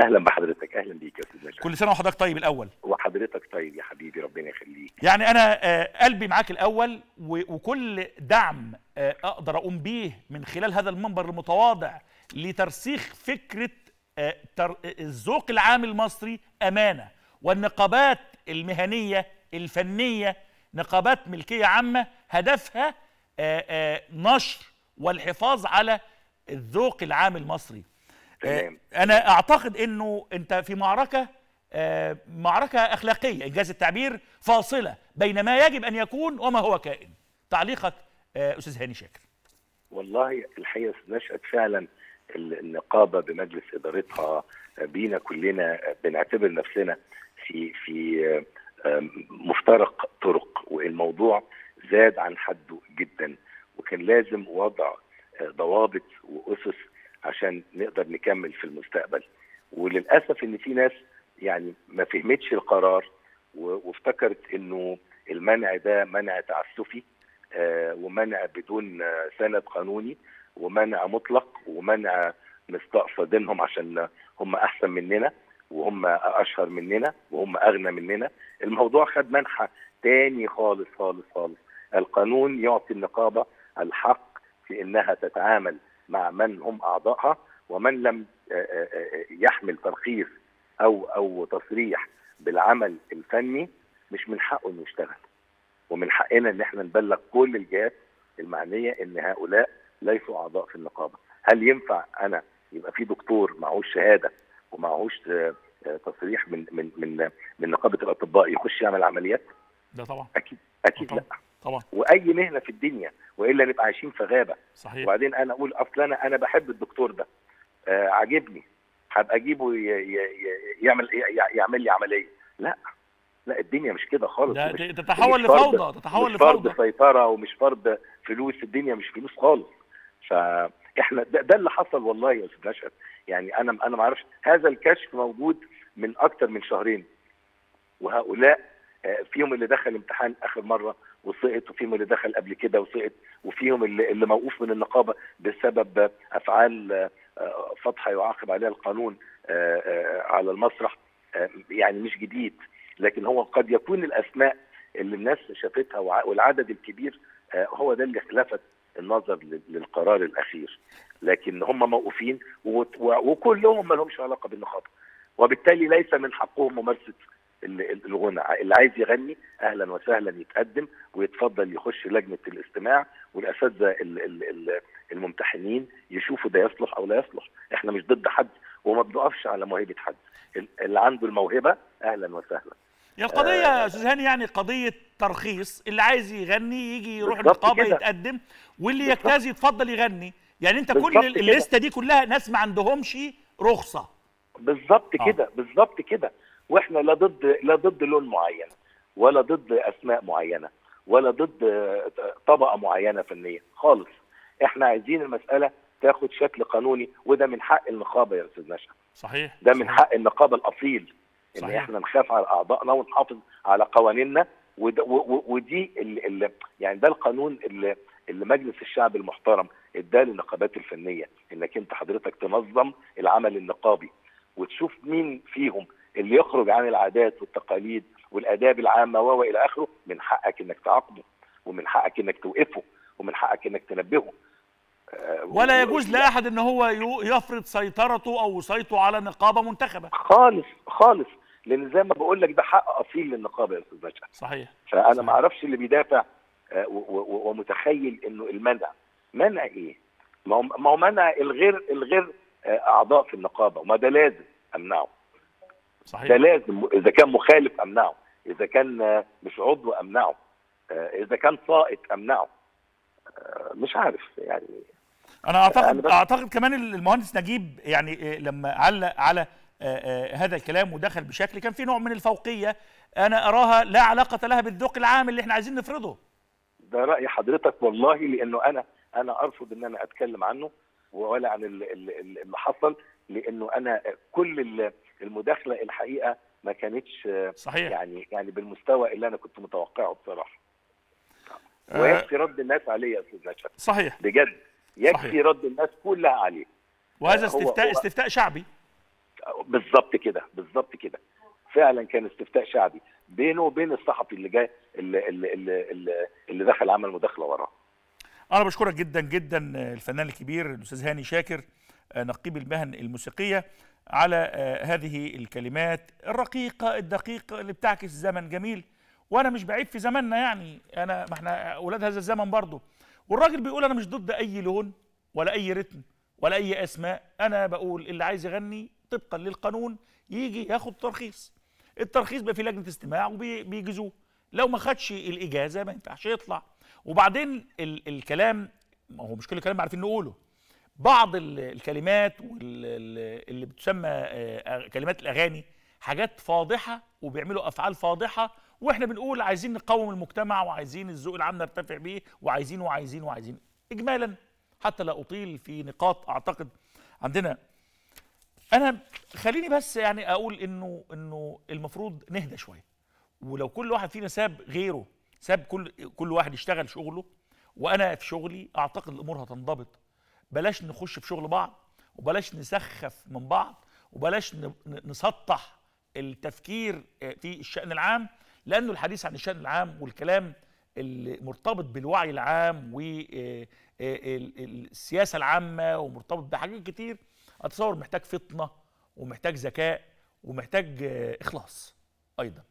اهلا بحضرتك اهلا بيك يا استاذ كل سنه وحضرتك طيب الاول وحضرتك طيب يا حبيبي ربنا يخليك يعني انا آه، قلبي معاك الاول وكل دعم آه، اقدر اقوم بيه من خلال هذا المنبر المتواضع لترسيخ فكره الذوق العام المصري امانه والنقابات المهنيه الفنيه نقابات ملكيه عامه هدفها آه، آه، نشر والحفاظ على الذوق العام المصري آه، انا اعتقد انه انت في معركه معركه اخلاقيه انجاز التعبير فاصله بين ما يجب ان يكون وما هو كائن تعليقك استاذ هاني شاكر والله الحقيقه نشات فعلا النقابه بمجلس ادارتها بينا كلنا بنعتبر نفسنا في في مفترق طرق والموضوع زاد عن حده جدا وكان لازم وضع آه، ضوابط واسس عشان نقدر نكمل في المستقبل وللاسف ان في ناس يعني ما فهمتش القرار وافتكرت انه المنع ده منع تعسفي آه، ومنع بدون سند قانوني ومنع مطلق ومنع مستقصدينهم عشان هم احسن مننا وهم اشهر مننا وهم اغنى مننا الموضوع خد منحى تاني خالص خالص خالص القانون يعطي النقابه الحق في انها تتعامل مع من هم اعضائها ومن لم يحمل ترخيص او او تصريح بالعمل الفني مش من حقه انه يشتغل ومن حقنا ان احنا نبلغ كل الجهات المعنيه ان هؤلاء ليسوا اعضاء في النقابه هل ينفع انا يبقى في دكتور معهوش شهاده ومعهوش آه، آه، تصريح من من من من نقابه الاطباء يخش يعمل عمليات؟ ده طبعا اكيد اكيد طبعًا. لا طبعا واي مهنه في الدنيا والا نبقى عايشين في غابه صحيح وبعدين انا اقول اصل انا انا بحب الدكتور ده آه عاجبني هبقى اجيبه يعمل يعمل لي عمليه لا لا الدنيا مش كده خالص ده تتحول لفوضى تتحول لفوضى فرض سيطره ومش فرض فلوس الدنيا مش فلوس خالص فاحنا ده, ده اللي حصل والله يا استاذ يعني انا انا ما اعرفش هذا الكشف موجود من اكثر من شهرين وهؤلاء آه، فيهم اللي دخل امتحان اخر مره وسقط وفيهم اللي دخل قبل كده وسقط وفيهم اللي, اللي موقوف من النقابه بسبب افعال آه، آه، فضحة يعاقب عليها القانون على المسرح يعني مش جديد لكن هو قد يكون الاسماء اللي الناس شافتها والعدد الكبير هو ده اللي لفت النظر للقرار الاخير لكن هم موقوفين وكلهم ما لهمش علاقه بالنقابه وبالتالي ليس من حقهم ممارسه الغنى اللي عايز يغني اهلا وسهلا يتقدم ويتفضل يخش لجنه الاستماع والاساتذه الممتحنين يشوفوا ده يصلح او لا يصلح احنا مش ضد حد وما بنقفش على موهبه حد اللي عنده الموهبه اهلا وسهلا هي القضية يا آه. استاذ هاني يعني قضية ترخيص اللي عايز يغني يجي يروح النقابة يتقدم واللي يجتاز يتفضل يغني يعني انت كل الليسته دي كلها ناس ما عندهمش رخصه بالظبط آه. كده بالظبط كده واحنا لا ضد لا ضد لون معين ولا ضد اسماء معينه ولا ضد طبقه معينه فنيه خالص احنا عايزين المساله تاخد شكل قانوني وده من حق النقابه يا استاذ نشا صحيح ده من صحيح. حق النقابه الاصيل ان صحيح. احنا نخاف على اعضائنا ونحافظ على قوانيننا ودي ال ال يعني ده القانون اللي اللي مجلس الشعب المحترم اداه للنقابات الفنيه انك انت حضرتك تنظم العمل النقابي وتشوف مين فيهم اللي يخرج عن العادات والتقاليد والاداب العامه والى اخره من حقك انك تعاقبه ومن حقك انك توقفه ومن حقك انك تنبهه آه، ولا يجوز لاحد ان هو يفرض سيطرته او سيطره على نقابه منتخبه خالص خالص لان زي ما بقول لك ده حق اصيل للنقابه يا استاذ باشا صحيح فانا ما اعرفش اللي بيدافع آه، ومتخيل انه المنع منع ايه؟ ما هو منع الغير الغير آه، اعضاء في النقابه وما ده لازم امنعه صحيح ده لازم اذا كان مخالف امنعه اذا كان آه، مش عضو امنعه اذا كان سائق امنعه مش عارف يعني انا اعتقد أنا اعتقد كمان المهندس نجيب يعني لما علق على هذا الكلام ودخل بشكل كان في نوع من الفوقيه انا اراها لا علاقه لها بالذوق العام اللي احنا عايزين نفرضه ده راي حضرتك والله لانه انا انا ارفض ان انا اتكلم عنه ولا عن اللي حصل لانه انا كل المداخله الحقيقه ما كانتش صحيح. يعني يعني بالمستوى اللي انا كنت متوقعه بصراحه آه. ويكفي أه رد الناس عليه يا استاذ نشأ صحيح بجد يكفي صحيح. رد الناس كلها عليه وهذا آه، استفتاء هو استفتاء شعبي بالظبط كده بالظبط كده فعلا كان استفتاء شعبي بينه وبين الصحفي اللي جاي اللي, اللي, اللي, اللي دخل عمل مداخله وراه انا بشكرك جدا جدا الفنان الكبير الاستاذ هاني شاكر نقيب المهن الموسيقيه على هذه الكلمات الرقيقه الدقيقه اللي بتعكس زمن جميل وانا مش بعيب في زماننا يعني انا ما احنا اولاد هذا الزمن برضه والراجل بيقول انا مش ضد اي لون ولا اي رتم ولا اي اسماء انا بقول اللي عايز يغني طبقا للقانون يجي ياخد ترخيص الترخيص بقى في لجنه استماع وبيجيزوه لو ما خدش الاجازه ما ينفعش يطلع وبعدين ال الكلام ما هو مش كل الكلام عارفين نقوله بعض الكلمات اللي بتسمى آه، كلمات الاغاني حاجات فاضحه وبيعملوا افعال فاضحه واحنا بنقول عايزين نقوم المجتمع وعايزين الذوق العام نرتفع بيه وعايزين وعايزين وعايزين اجمالا حتى لا اطيل في نقاط اعتقد عندنا انا خليني بس يعني اقول انه انه المفروض نهدى شويه ولو كل واحد فينا ساب غيره ساب كل كل واحد يشتغل شغله وانا في شغلي اعتقد الامور هتنضبط بلاش نخش في شغل بعض وبلاش نسخف من بعض وبلاش نسطح التفكير آه، في الشأن العام لأنه الحديث عن الشأن العام والكلام المرتبط بالوعي العام والسياسة آه، آه، العامة ومرتبط بحاجات كتير اتصور محتاج فطنه ومحتاج ذكاء ومحتاج آه، اخلاص ايضا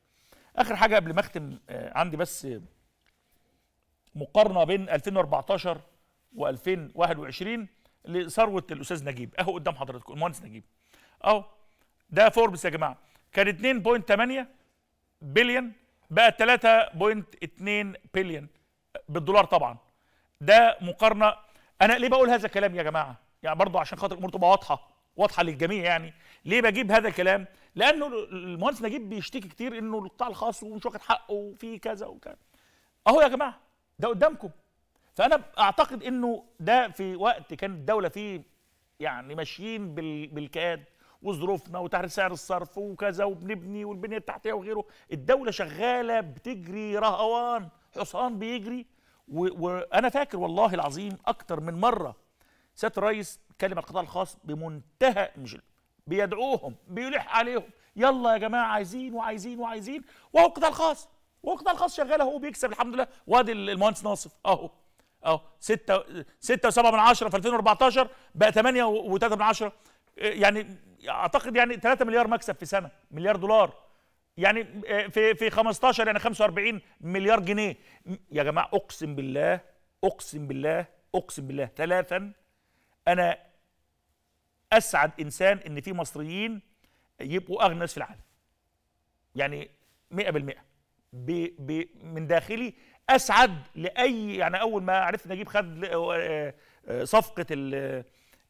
اخر حاجه قبل ما اختم آه، عندي بس آه، مقارنه بين 2014 و2021 لثروه الاستاذ نجيب اهو قدام حضراتكم المهندس نجيب اهو ده فوربس يا جماعه كان 2.8 بليون بقى 3.2 بليون بالدولار طبعا ده مقارنه انا ليه بقول هذا الكلام يا جماعه يعني برضه عشان خاطر الامور تبقى واضحه واضحه للجميع يعني ليه بجيب هذا الكلام لانه المهندس نجيب بيشتكي كتير انه القطاع الخاص ومش واخد حقه وفي كذا وكذا اهو يا جماعه ده قدامكم فانا اعتقد انه ده في وقت كانت الدوله فيه يعني ماشيين بالكاد وظروفنا وتحرير سعر الصرف وكذا وبنبني والبنيه التحتيه وغيره الدوله شغاله بتجري رهوان حصان بيجري وانا فاكر والله العظيم اكتر من مره سياده الرئيس كلم القطاع الخاص بمنتهى مش بيدعوهم بيلح عليهم يلا يا جماعه عايزين وعايزين وعايزين وهو القطاع الخاص وهو القطاع الخاص شغال اهو بيكسب الحمد لله وادي المهندس ناصف اهو اهو 6 6 و7 من 10 في 2014 بقى 8 و3 من 10 يعني اعتقد يعني 3 مليار مكسب في سنه مليار دولار يعني آه، في في 15 يعني 45 مليار جنيه يا جماعه اقسم بالله اقسم بالله اقسم بالله ثلاثا انا اسعد انسان ان في مصريين يبقوا اغنى ناس في العالم يعني 100% بي بي من داخلي اسعد لاي يعني اول ما عرفت نجيب خد آه، آه، صفقه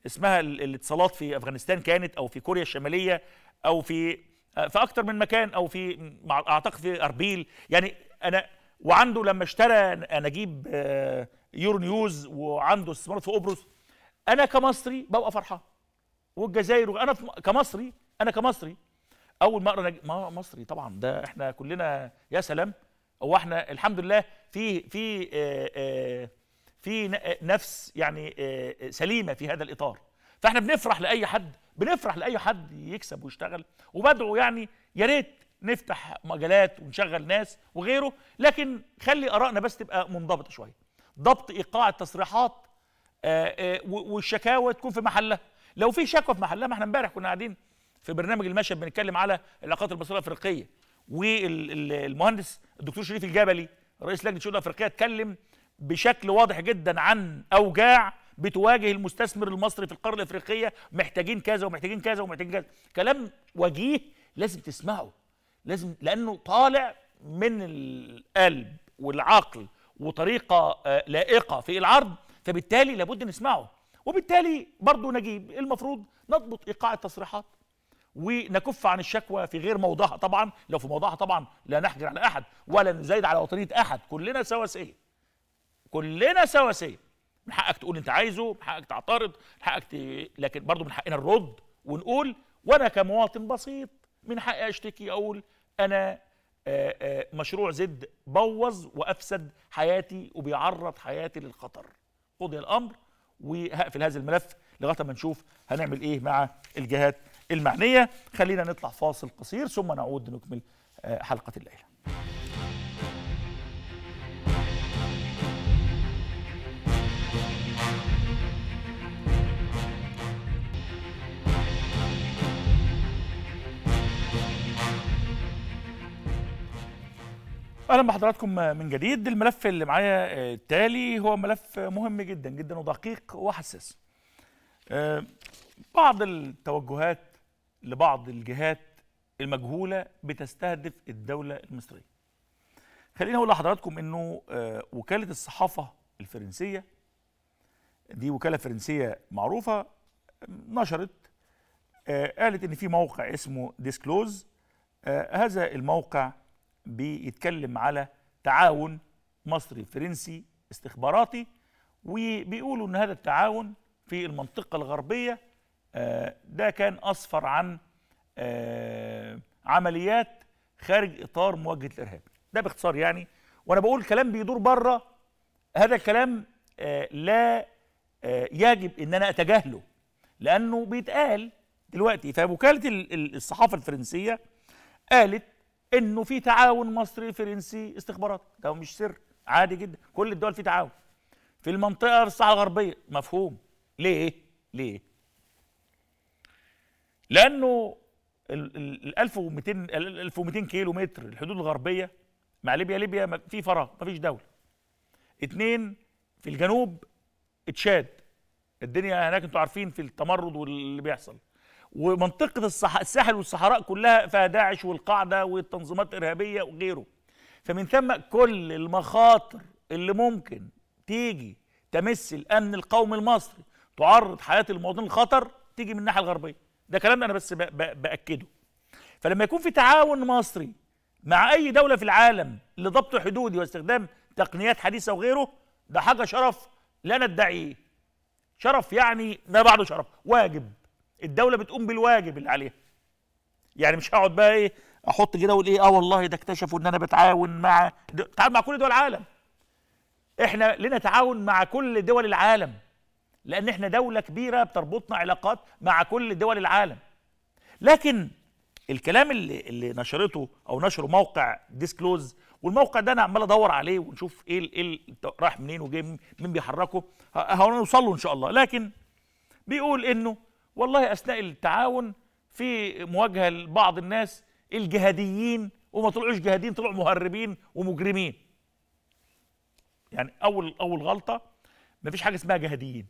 اسمها الاتصالات في افغانستان كانت او في كوريا الشماليه او في آه، في اكتر من مكان او في اعتقد في اربيل يعني انا وعنده لما اشترى نجيب يورو نيوز وعنده استثمارات في قبرص انا كمصري ببقى فرحان والجزائر انا كمصري انا كمصري اول ما اقرا ما مصري طبعا ده احنا كلنا يا سلام هو احنا الحمد لله في في في نفس يعني سليمه في هذا الاطار فاحنا بنفرح لاي حد بنفرح لاي حد يكسب ويشتغل وبدعو يعني يا ريت نفتح مجالات ونشغل ناس وغيره لكن خلي ارائنا بس تبقى منضبطه شويه ضبط ايقاع التصريحات آه، آه، والشكاوى تكون في محلها لو في شكوى في محلها ما احنا امبارح كنا قاعدين في برنامج المشهد بنتكلم على العلاقات المصريه الافريقيه والمهندس الدكتور شريف الجبلي رئيس لجنه الشؤون الافريقيه اتكلم بشكل واضح جدا عن اوجاع بتواجه المستثمر المصري في القاره الافريقيه محتاجين كذا ومحتاجين كذا ومحتاجين كذا كلام وجيه لازم تسمعه لازم لانه طالع من القلب والعقل وطريقه آه، لائقه في العرض فبالتالي لابد نسمعه وبالتالي برضه نجيب المفروض نضبط ايقاع التصريحات ونكف عن الشكوى في غير موضعها طبعا لو في موضعها طبعا لا نحجر على احد ولا نزايد على وطنيه احد كلنا سواسيه كلنا سواسيه من حقك تقول انت عايزه من حقك تعترض من حقك ت... لكن برضه من حقنا نرد ونقول وانا كمواطن بسيط من حقي اشتكي اقول انا مشروع زد بوظ وافسد حياتي وبيعرض حياتي للخطر قضي الامر وهقفل هذا الملف لغايه ما نشوف هنعمل ايه مع الجهات المعنيه خلينا نطلع فاصل قصير ثم نعود نكمل آه، حلقه الليله اهلا بحضراتكم من جديد الملف اللي معايا آه، التالي هو ملف مهم جدا جدا ودقيق وحساس آه، بعض التوجهات لبعض الجهات المجهوله بتستهدف الدوله المصريه خليني اقول لحضراتكم انه آه، وكاله الصحافه الفرنسيه دي وكاله فرنسيه معروفه نشرت قالت ان في موقع اسمه ديسكلوز هذا الموقع بيتكلم على تعاون مصري فرنسي استخباراتي وبيقولوا ان هذا التعاون في المنطقه الغربيه آه، ده كان اصفر عن آه، عمليات خارج اطار مواجهه الارهاب ده باختصار يعني وانا بقول كلام بيدور بره هذا الكلام آه، لا يجب ان انا اتجاهله لانه بيتقال دلوقتي فوكاله الصحافه الفرنسيه قالت انه في تعاون مصري فرنسي استخبارات ده مش سر عادي جدا كل الدول في تعاون في المنطقه في الصحراء الغربيه مفهوم ليه ليه لانه ال 1200 1200 كيلو متر الحدود الغربيه مع ليبيا ليبيا في فراغ مفيش دوله اتنين في الجنوب تشاد الدنيا هناك انتوا عارفين في التمرد واللي بيحصل ومنطقه الصح... الساحل والصحراء كلها فيها داعش والقاعده والتنظيمات الارهابيه وغيره فمن ثم كل المخاطر اللي ممكن تيجي تمس الامن القومي المصري تعرض حياه المواطنين للخطر تيجي من الناحيه الغربيه ده كلام انا بس باكده فلما يكون في تعاون مصري مع اي دوله في العالم لضبط حدودي واستخدام تقنيات حديثه وغيره ده حاجه شرف لا ندعيه شرف يعني ما بعده شرف واجب الدوله بتقوم بالواجب اللي عليها يعني مش هقعد بقى ايه احط كده اقول ايه اه والله ده اكتشفوا ان انا بتعاون مع تعاون مع كل دول العالم احنا لنا تعاون مع كل دول العالم لان احنا دوله كبيره بتربطنا علاقات مع كل دول العالم لكن الكلام اللي, اللي نشرته او نشره موقع ديسكلوز والموقع ده انا عمال ادور عليه ونشوف ايه ايه راح منين وجاي مين بيحركه هنوصل له ان شاء الله لكن بيقول انه والله اثناء التعاون في مواجهه لبعض الناس الجهاديين وما طلعوش جهاديين طلعوا مهربين ومجرمين يعني اول اول غلطه مفيش حاجه اسمها جهاديين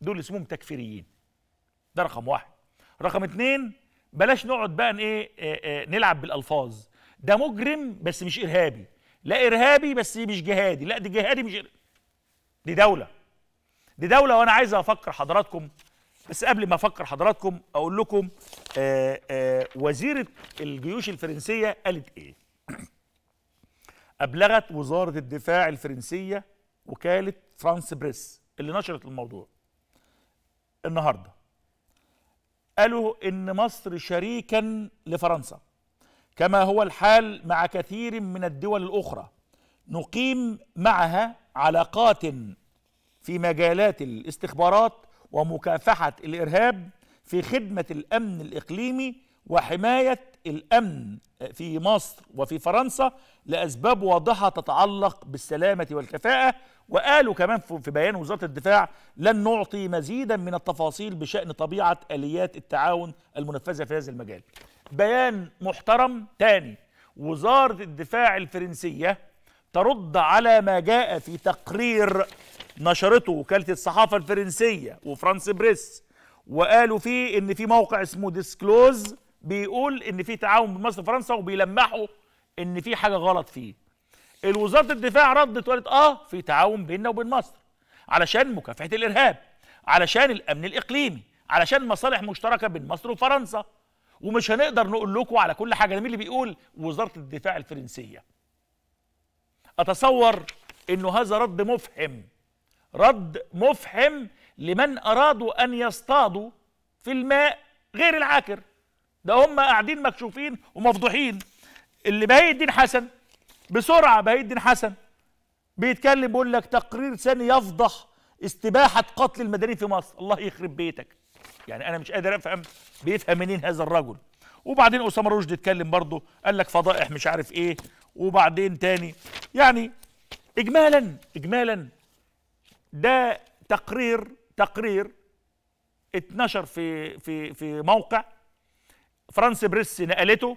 دول اسمهم تكفيريين ده رقم واحد رقم اتنين بلاش نقعد بقى ايه نلعب بالالفاظ ده مجرم بس مش ارهابي لا ارهابي بس مش جهادي لا دي جهادي مش إر... دي دوله دي دوله وانا عايز افكر حضراتكم بس قبل ما افكر حضراتكم اقول لكم آآ آه، آآ آه، وزيره الجيوش الفرنسيه قالت ايه ابلغت وزاره الدفاع الفرنسيه وكاله فرانس بريس اللي نشرت الموضوع النهارده قالوا ان مصر شريكا لفرنسا كما هو الحال مع كثير من الدول الاخرى نقيم معها علاقات في مجالات الاستخبارات ومكافحة الإرهاب في خدمة الأمن الإقليمي وحماية الأمن في مصر وفي فرنسا لأسباب واضحة تتعلق بالسلامة والكفاءة وقالوا كمان في بيان وزارة الدفاع لن نعطي مزيدا من التفاصيل بشأن طبيعة آليات التعاون المنفذة في هذا المجال بيان محترم تاني وزارة الدفاع الفرنسية ترد على ما جاء في تقرير نشرته وكاله الصحافه الفرنسيه وفرانس بريس وقالوا فيه ان في موقع اسمه ديسكلوز بيقول ان في تعاون بين مصر وفرنسا وبيلمحوا ان في حاجه غلط فيه الوزاره الدفاع ردت وقالت اه في تعاون بيننا وبين مصر علشان مكافحه الارهاب علشان الامن الاقليمي علشان مصالح مشتركه بين مصر وفرنسا ومش هنقدر نقول لكم على كل حاجه مين اللي بيقول وزاره الدفاع الفرنسيه اتصور انه هذا رد مفهم رد مفحم لمن أرادوا أن يصطادوا في الماء غير العاكر ده هم قاعدين مكشوفين ومفضوحين اللي بهي الدين حسن بسرعة بهي الدين حسن بيتكلم بيقول لك تقرير ثاني يفضح استباحة قتل المدني في مصر الله يخرب بيتك يعني أنا مش قادر أفهم بيفهم منين هذا الرجل وبعدين أسامة رشدي اتكلم برضه قال لك فضائح مش عارف إيه وبعدين تاني يعني إجمالا إجمالا ده تقرير تقرير اتنشر في في في موقع فرانس بريس نقلته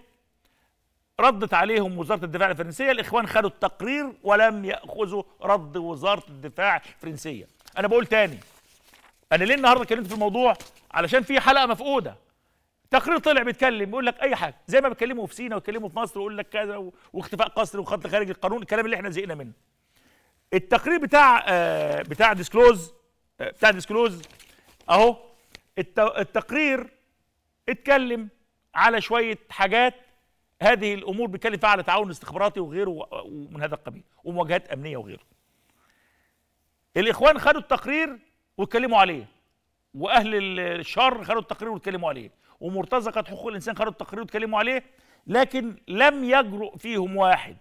ردت عليهم وزاره الدفاع الفرنسيه الاخوان خدوا التقرير ولم ياخذوا رد وزاره الدفاع الفرنسيه انا بقول تاني انا ليه النهارده اتكلمت في الموضوع علشان في حلقه مفقوده تقرير طلع بيتكلم بيقول لك اي حاجه زي ما بيتكلموا في سينا ويتكلموا في مصر ويقول لك كذا واختفاء قصر وخط خارج القانون الكلام اللي احنا زهقنا منه التقرير بتاع آه بتاع ديسكلوز آه بتاع ديسكلوز اهو التقرير اتكلم على شويه حاجات هذه الامور بيتكلم فيها على تعاون استخباراتي وغيره ومن هذا القبيل ومواجهات امنيه وغيره. الاخوان خدوا التقرير واتكلموا عليه واهل الشر خدوا التقرير واتكلموا عليه ومرتزقه حقوق الانسان خدوا التقرير واتكلموا عليه لكن لم يجرؤ فيهم واحد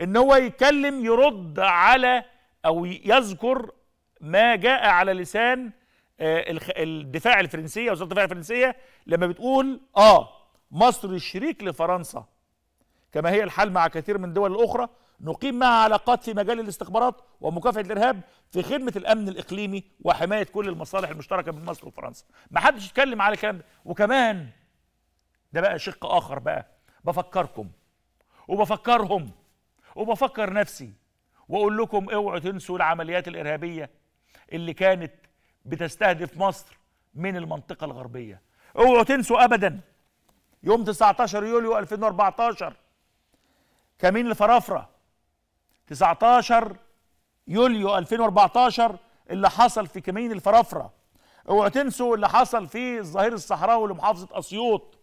ان هو يتكلم يرد على او يذكر ما جاء على لسان آه، الدفاع الفرنسيه وزاره الدفاع الفرنسيه لما بتقول اه مصر شريك لفرنسا كما هي الحال مع كثير من الدول الاخرى نقيم معها علاقات في مجال الاستخبارات ومكافحه الارهاب في خدمه الامن الاقليمي وحمايه كل المصالح المشتركه بين مصر وفرنسا ما حدش يتكلم على الكلام ده وكمان ده بقى شق اخر بقى بفكركم وبفكرهم وبفكر نفسي واقول لكم اوعوا تنسوا العمليات الارهابيه اللي كانت بتستهدف مصر من المنطقه الغربيه اوعوا تنسوا ابدا يوم 19 يوليو 2014 كمين الفرافره 19 يوليو 2014 اللي حصل في كمين الفرافره اوعوا تنسوا اللي حصل في الظهير الصحراوي لمحافظه اسيوط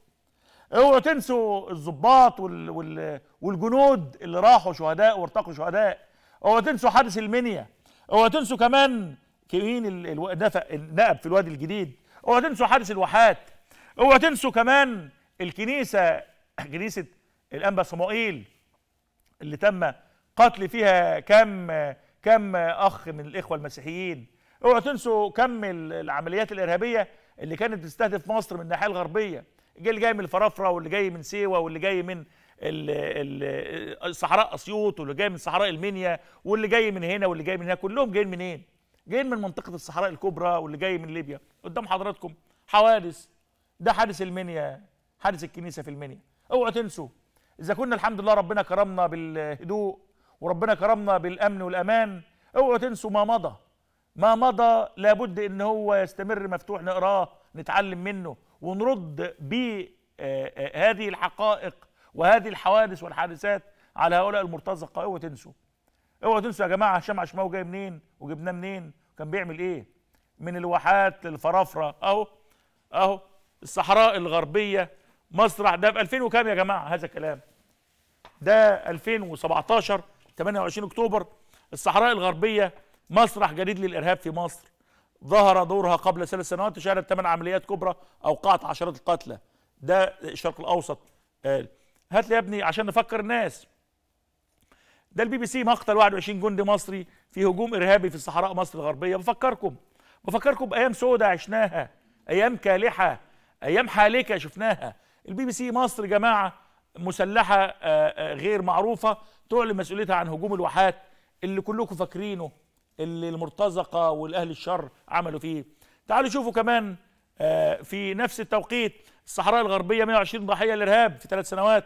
اوعوا تنسوا الضباط وال... وال... والجنود اللي راحوا شهداء وارتقوا شهداء اوعوا تنسوا حادث المنيا اوعوا تنسوا كمان كمين النفق النقب في الوادي الجديد اوعوا تنسوا حادث الواحات اوعوا تنسوا كمان الكنيسه كنيسه الانبا صموئيل اللي تم قتل فيها كم كم اخ من الاخوه المسيحيين اوعوا تنسوا كم العمليات الارهابيه اللي كانت بتستهدف مصر من الناحيه الغربيه اللي جاي من الفرافره واللي جاي من سيوه واللي جاي من صحراء اسيوط واللي جاي من صحراء المنيا واللي جاي من هنا واللي جاي من هنا كلهم جايين منين؟ جايين من منطقه الصحراء الكبرى واللي جاي من ليبيا قدام حضراتكم حوادث ده حادث المنيا حادث الكنيسه في المنيا اوعوا تنسوا اذا كنا الحمد لله ربنا كرمنا بالهدوء وربنا كرمنا بالامن والامان اوعوا تنسوا ما مضى ما مضى لابد ان هو يستمر مفتوح نقراه نتعلم منه ونرد بهذه آه، آه، الحقائق وهذه الحوادث والحادثات على هؤلاء المرتزقه اوعوا تنسوا اوعوا تنسوا يا جماعه هشام عشماوي جاي منين وجبناه منين وكان بيعمل ايه من الواحات للفرافره اهو اهو الصحراء الغربيه مسرح ده في 2000 وكام يا جماعه هذا الكلام ده 2017 28 اكتوبر الصحراء الغربيه مسرح جديد للإرهاب في مصر ظهر دورها قبل ثلاث سنوات شهدت ثمان عمليات كبرى أوقعت عشرات القتلى ده الشرق الأوسط قال هات لي يا ابني عشان نفكر الناس ده البي بي سي مقتل 21 جندي مصري في هجوم إرهابي في صحراء مصر الغربية بفكركم بفكركم بأيام سودة عشناها أيام كالحة أيام حالكة شفناها البي بي سي مصر جماعة مسلحة آه، آه، غير معروفة تعلن مسؤوليتها عن هجوم الواحات اللي كلكم فاكرينه اللي المرتزقة والأهل الشر عملوا فيه تعالوا شوفوا كمان آه، في نفس التوقيت الصحراء الغربية 120 ضحية للإرهاب في ثلاث سنوات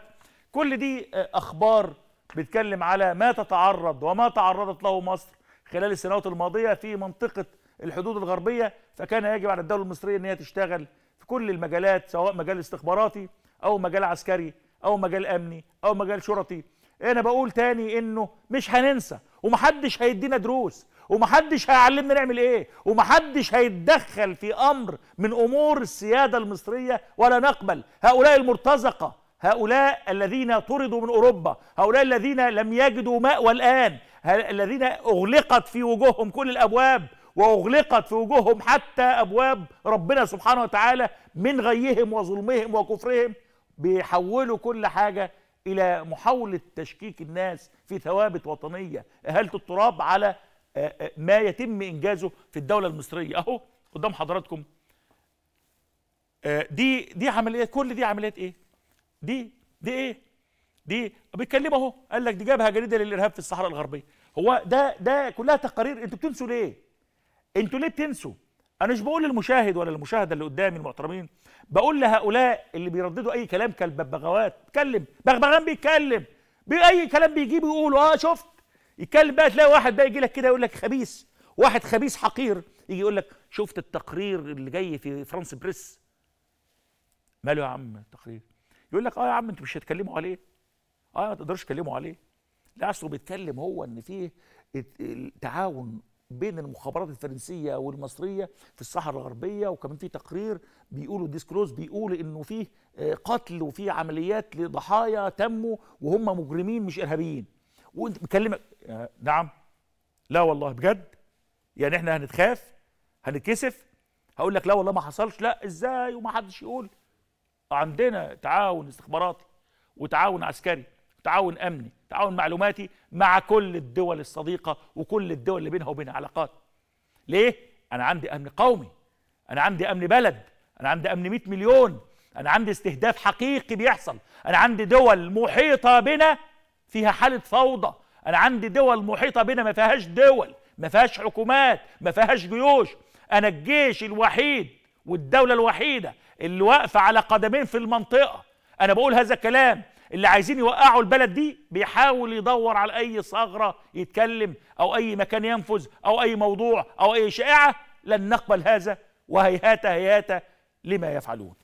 كل دي آه، أخبار بتكلم على ما تتعرض وما تعرضت له مصر خلال السنوات الماضية في منطقة الحدود الغربية فكان يجب على الدولة المصرية أن هي تشتغل في كل المجالات سواء مجال استخباراتي أو مجال عسكري أو مجال أمني أو مجال شرطي أنا بقول تاني إنه مش هننسى ومحدش هيدينا دروس ومحدش هيعلمنا نعمل ايه ومحدش هيتدخل في امر من امور السياده المصريه ولا نقبل هؤلاء المرتزقه هؤلاء الذين طردوا من اوروبا هؤلاء الذين لم يجدوا ماوى الان الذين اغلقت في وجوههم كل الابواب واغلقت في وجوههم حتى ابواب ربنا سبحانه وتعالى من غيهم وظلمهم وكفرهم بيحولوا كل حاجه الى محاوله تشكيك الناس في ثوابت وطنيه اهاله التراب على ما يتم انجازه في الدوله المصريه اهو قدام حضراتكم آه، دي دي عمليات كل دي عمليات ايه دي دي ايه دي بيتكلم اهو قال لك دي جبهه جريده للارهاب في الصحراء الغربيه هو ده ده كلها تقارير انتوا بتنسوا ليه انتوا ليه بتنسوا انا مش بقول للمشاهد ولا المشاهده اللي قدامي المحترمين بقول لهؤلاء اللي بيرددوا اي كلام كالببغاوات بيتكلم بغبغان بيتكلم باي كلام بيجيبه يقولوا اه شفت يتكلم بقى تلاقي واحد بقى يجي لك كده يقول لك خبيث واحد خبيث حقير يجي يقول لك شفت التقرير اللي جاي في فرانس بريس ماله يا عم التقرير يقول لك اه يا عم انتوا مش هتكلموا عليه اه ما تقدرش تكلموا عليه لا اصله بيتكلم هو ان فيه تعاون بين المخابرات الفرنسيه والمصريه في الصحراء الغربيه وكمان في تقرير بيقولوا ديسكلوز بيقول انه فيه آه، قتل وفيه عمليات لضحايا تموا وهم مجرمين مش ارهابيين وانت بكلمك يعني نعم لا والله بجد يعني احنا هنتخاف هنتكسف هقول لك لا والله ما حصلش لا ازاي وما حدش يقول عندنا تعاون استخباراتي وتعاون عسكري وتعاون امني تعاون معلوماتي مع كل الدول الصديقه وكل الدول اللي بينها وبينها علاقات ليه انا عندي امن قومي انا عندي امن بلد انا عندي امن 100 مليون انا عندي استهداف حقيقي بيحصل انا عندي دول محيطه بنا فيها حاله فوضى انا عندي دول محيطه بنا ما فيهاش دول ما فيهاش حكومات ما فيهاش جيوش انا الجيش الوحيد والدوله الوحيده اللي واقفه على قدمين في المنطقه انا بقول هذا الكلام اللي عايزين يوقعوا البلد دي بيحاول يدور على اي ثغره يتكلم او اي مكان ينفذ او اي موضوع او اي شائعه لن نقبل هذا وهيهات هيهات لما يفعلون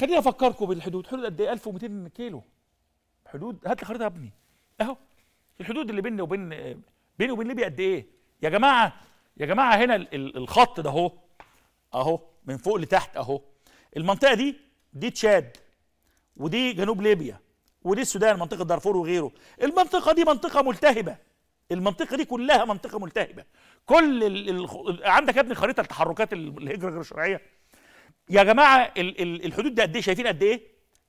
خليني افكركم بالحدود حدود قد ايه 1200 كيلو حدود هات لي خريطه يا ابني اهو الحدود اللي بيني وبين بيني وبين ليبيا قد ايه يا جماعه يا جماعه هنا الخط ده اهو اهو من فوق لتحت اهو المنطقه دي دي تشاد ودي جنوب ليبيا ودي السودان منطقه دارفور وغيره المنطقه دي منطقه ملتهبه المنطقه دي كلها منطقه ملتهبه كل ال... عندك يا ابني خريطه التحركات الهجره غير الشرعيه يا جماعه الحدود دي قد ايه شايفين قد ايه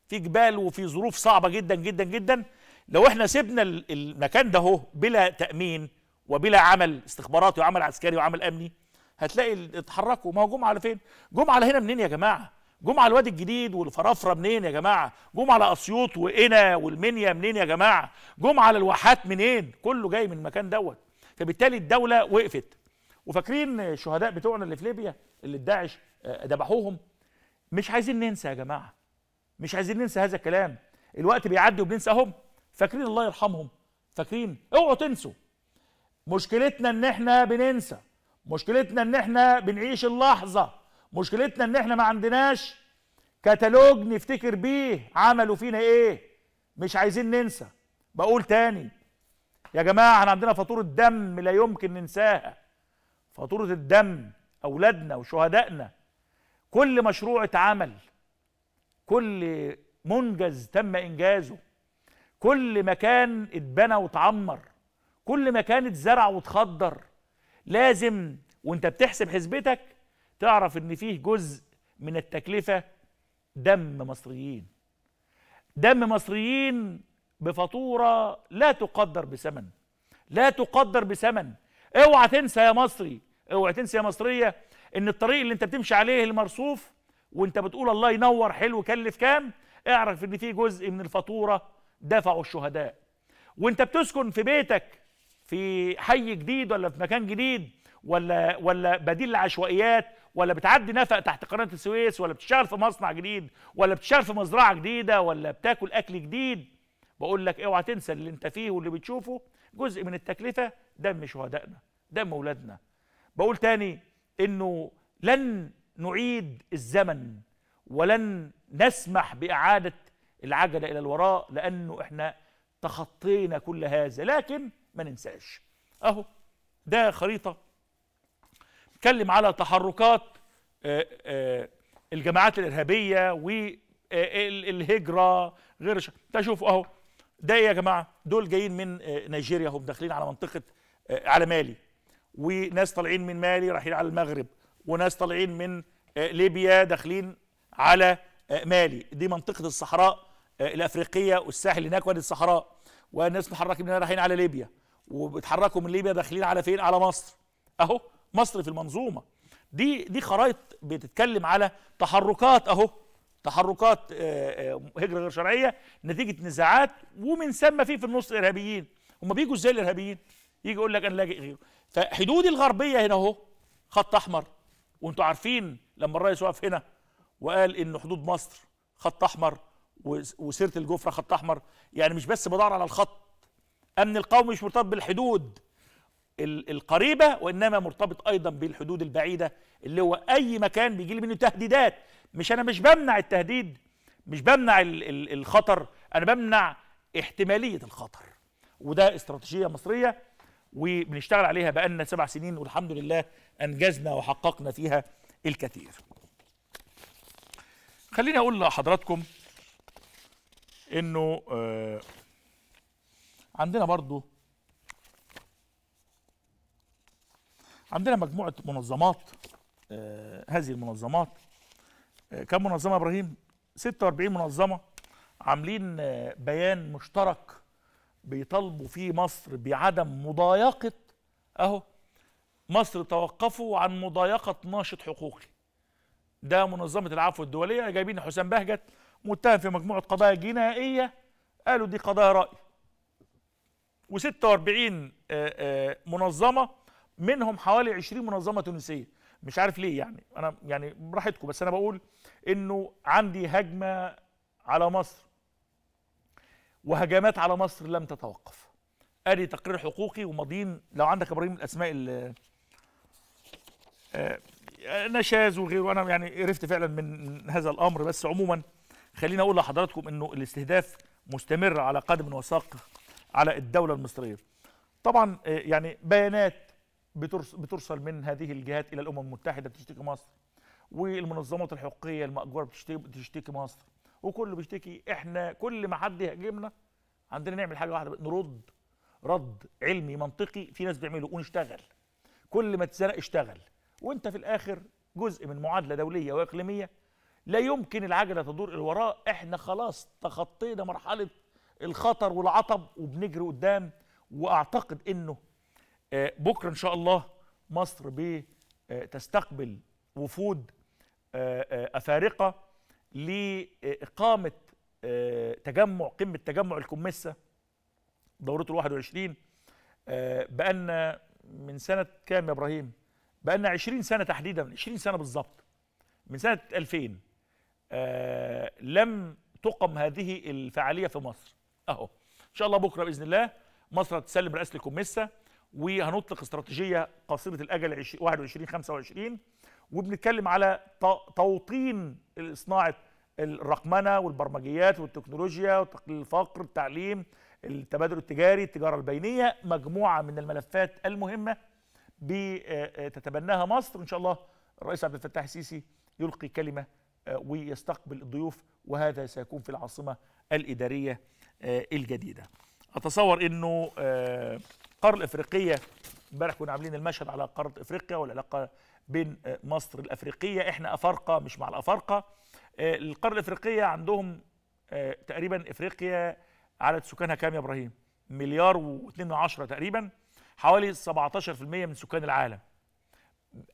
في جبال وفي ظروف صعبه جدا جدا جدا لو احنا سيبنا المكان ده اهو بلا تامين وبلا عمل استخباراتي وعمل عسكري وعمل امني هتلاقي اتحركوا ما هو جم على فين جم على هنا منين يا جماعه جم على الوادي الجديد والفرافره منين يا جماعه جم على اسيوط وقنا والمنيا منين يا جماعه جم على الواحات منين كله جاي من المكان دوت فبالتالي الدوله وقفت وفاكرين الشهداء بتوعنا اللي في ليبيا اللي الداعش آه، ذبحوهم مش عايزين ننسى يا جماعه مش عايزين ننسى هذا الكلام الوقت بيعدي وبننساهم فاكرين الله يرحمهم فاكرين اوعوا تنسوا مشكلتنا ان احنا بننسى مشكلتنا ان احنا بنعيش اللحظه مشكلتنا ان احنا ما عندناش كتالوج نفتكر بيه عملوا فينا ايه مش عايزين ننسى بقول تاني يا جماعه احنا عندنا فاتوره دم لا يمكن ننساها فاتوره الدم اولادنا وشهدائنا كل مشروع اتعمل كل منجز تم انجازه كل مكان اتبنى واتعمر كل مكان اتزرع واتخضر لازم وانت بتحسب حسبتك تعرف ان فيه جزء من التكلفه دم مصريين دم مصريين بفاتوره لا تقدر بثمن لا تقدر بثمن اوعى تنسى يا مصري اوعى تنسى يا مصريه ان الطريق اللي انت بتمشي عليه المرصوف وانت بتقول الله ينور حلو كلف كام اعرف ان في جزء من الفاتوره دفعه الشهداء وانت بتسكن في بيتك في حي جديد ولا في مكان جديد ولا ولا بديل العشوائيات ولا بتعدي نفق تحت قناه السويس ولا بتشتغل في مصنع جديد ولا بتشتغل في مزرعه جديده ولا بتاكل اكل جديد بقول لك اوعى تنسى اللي انت فيه واللي بتشوفه جزء من التكلفه دم شهدائنا دم اولادنا بقول تاني انه لن نعيد الزمن ولن نسمح باعاده العجله الى الوراء لانه احنا تخطينا كل هذا لكن ما ننساش اهو ده خريطه بتكلم على تحركات آه، آه، الجماعات الارهابيه والهجره آه، غير ش... تشوفوا اهو ده يا جماعه دول جايين من نيجيريا هم داخلين على منطقه على مالي وناس طالعين من مالي رايحين على المغرب وناس طالعين من آه، ليبيا داخلين على آه، مالي دي منطقه الصحراء آه، الافريقيه والساحل هناك وادي الصحراء والناس متحركين من هنا رايحين على ليبيا وبيتحركوا من ليبيا داخلين على فين على مصر اهو مصر في المنظومه دي دي خرائط بتتكلم على تحركات اهو تحركات هجره غير شرعيه نتيجه نزاعات ومن ثم في في النص ارهابيين هم بيجوا ازاي الارهابيين يجي يقول لك انا لاجئ غيره فحدود الغربيه هنا اهو خط احمر وانتوا عارفين لما الرئيس وقف هنا وقال ان حدود مصر خط احمر وسيره الجفره خط احمر يعني مش بس بدور على الخط امن القومي مش مرتبط بالحدود القريبه وانما مرتبط ايضا بالحدود البعيده اللي هو اي مكان بيجي لي منه تهديدات مش انا مش بمنع التهديد مش بمنع الخطر انا بمنع احتماليه الخطر وده استراتيجيه مصريه وبنشتغل عليها بقالنا سبع سنين والحمد لله انجزنا وحققنا فيها الكثير خليني اقول لحضراتكم انه آه، عندنا برضو عندنا مجموعه منظمات آه، هذه المنظمات آه، كم منظمه ابراهيم 46 منظمه عاملين بيان مشترك بيطالبوا في مصر بعدم مضايقة أهو مصر توقفوا عن مضايقة ناشط حقوقي ده منظمة العفو الدولية جايبين حسام بهجت متهم في مجموعة قضايا جنائية قالوا دي قضايا رأي و46 آه، آه، منظمة منهم حوالي 20 منظمة تونسية مش عارف ليه يعني أنا يعني براحتكم بس أنا بقول إنه عندي هجمة على مصر وهجمات على مصر لم تتوقف ادي تقرير حقوقي وماضيين لو عندك ابراهيم الاسماء اللي آه، نشاز وغيره وانا يعني قرفت فعلا من هذا الامر بس عموما خليني اقول لحضراتكم انه الاستهداف مستمر على قدم وساق على الدوله المصريه طبعا آه، يعني بيانات بترسل من هذه الجهات الى الامم المتحده بتشتكي مصر والمنظمات الحقوقيه المأجورة بتشتكي مصر وكله بيشتكي احنا كل ما حد يهاجمنا عندنا نعمل حاجه واحده نرد رد علمي منطقي في ناس بتعمله ونشتغل كل ما تزنق اشتغل وانت في الاخر جزء من معادله دوليه واقليميه لا يمكن العجله تدور الى وراء احنا خلاص تخطينا مرحله الخطر والعطب وبنجري قدام واعتقد انه آه، بكره ان شاء الله مصر بتستقبل آه، وفود آه، افارقه لإقامة آه، تجمع قمة تجمع الكوميسه دورته ال 21 آه، بأن من سنة كام يا إبراهيم؟ بأن 20 سنة تحديدا 20 سنة بالظبط من سنة 2000 آه، لم تقم هذه الفعالية في مصر أهو إن شاء الله بكرة بإذن الله مصر هتسلم رئاسة الكوميسة وهنطلق استراتيجية قصيرة الأجل 21 25 وبنتكلم على توطين صناعة الرقمنه والبرمجيات والتكنولوجيا وتقليل الفقر التعليم التبادل التجاري التجاره البينيه مجموعه من الملفات المهمه بتتبناها آه، مصر وان شاء الله الرئيس عبد الفتاح السيسي يلقي كلمه آه، ويستقبل الضيوف وهذا سيكون في العاصمه الاداريه آه، الجديده اتصور انه قاره الافريقيه امبارح كنا عاملين المشهد على قاره افريقيا والعلاقه بين مصر الافريقيه احنا افارقه مش مع الافارقه آه، القاره الافريقيه عندهم آه، تقريبا افريقيا عدد سكانها كام يا ابراهيم مليار و من عشرة تقريبا حوالي 17% من سكان العالم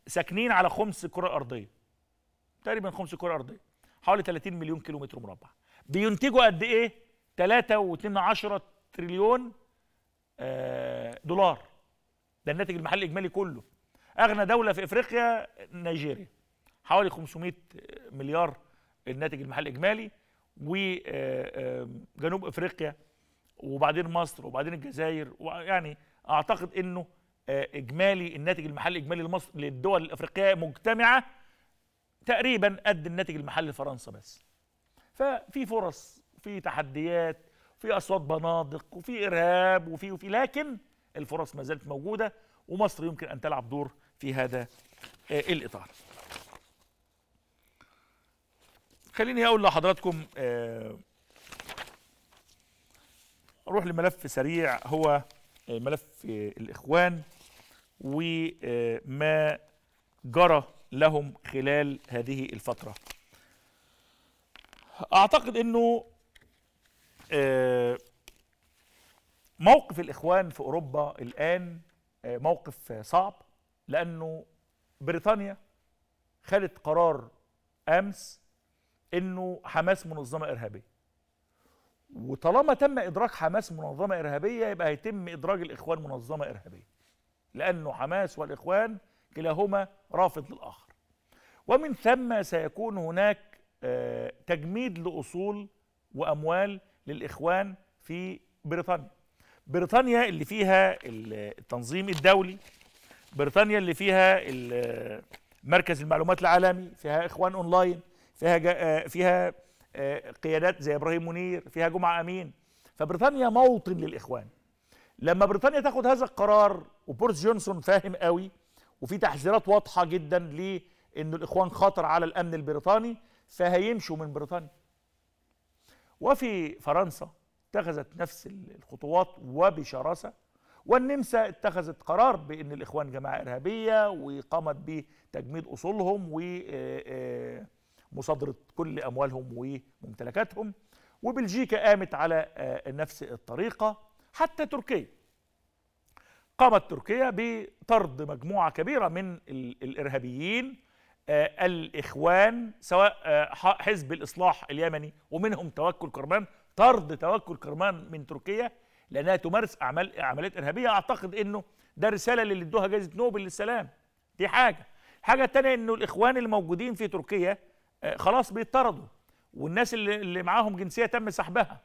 ساكنين على خمس كرة أرضية تقريبا خمس كرة أرضية حوالي 30 مليون كيلو متر مربع بينتجوا قد إيه 3.2 تريليون آه، دولار ده الناتج المحلي الإجمالي كله أغنى دولة في إفريقيا نيجيريا حوالي 500 مليار الناتج المحلي الاجمالي وجنوب آه، آه، افريقيا وبعدين مصر وبعدين الجزائر يعني اعتقد انه آه، اجمالي الناتج المحلي الاجمالي لمصر للدول الافريقيه مجتمعه تقريبا قد الناتج المحلي لفرنسا بس ففي فرص في تحديات في اصوات بنادق وفي ارهاب وفي وفي لكن الفرص ما زالت موجوده ومصر يمكن ان تلعب دور في هذا الاطار خليني اقول لحضراتكم آه، اروح لملف سريع هو آه، ملف آه، الاخوان وما جرى لهم خلال هذه الفتره اعتقد انه موقف الاخوان في اوروبا الان موقف صعب لانه بريطانيا خدت قرار امس انه حماس منظمه ارهابيه وطالما تم ادراك حماس منظمه ارهابيه يبقى هيتم ادراج الاخوان منظمه ارهابيه لانه حماس والاخوان كلاهما رافض للاخر ومن ثم سيكون هناك آه، تجميد لاصول واموال للاخوان في بريطانيا بريطانيا اللي فيها التنظيم الدولي بريطانيا اللي فيها مركز المعلومات العالمي فيها اخوان اونلاين فيها جا آه، فيها آه، قيادات زي ابراهيم منير فيها جمعه امين فبريطانيا موطن للاخوان لما بريطانيا تاخد هذا القرار وبورس جونسون فاهم قوي وفي تحذيرات واضحه جدا لان الاخوان خطر على الامن البريطاني فهيمشوا من بريطانيا وفي فرنسا اتخذت نفس الخطوات وبشراسه والنمسا اتخذت قرار بان الاخوان جماعه ارهابيه وقامت بتجميد اصولهم و آه، مصادره كل اموالهم وممتلكاتهم وبلجيكا قامت على آه، نفس الطريقه حتى تركيا قامت تركيا بطرد مجموعه كبيره من الارهابيين آه، الاخوان سواء آه، حزب الاصلاح اليمني ومنهم توكل كرمان طرد توكل كرمان من تركيا لانها تمارس اعمال عمليات ارهابيه اعتقد انه ده رساله اللي ادوها جائزه نوبل للسلام دي حاجه الحاجه الثانيه انه الاخوان الموجودين في تركيا آه، خلاص بيطردوا والناس اللي, اللي معاهم جنسيه تم سحبها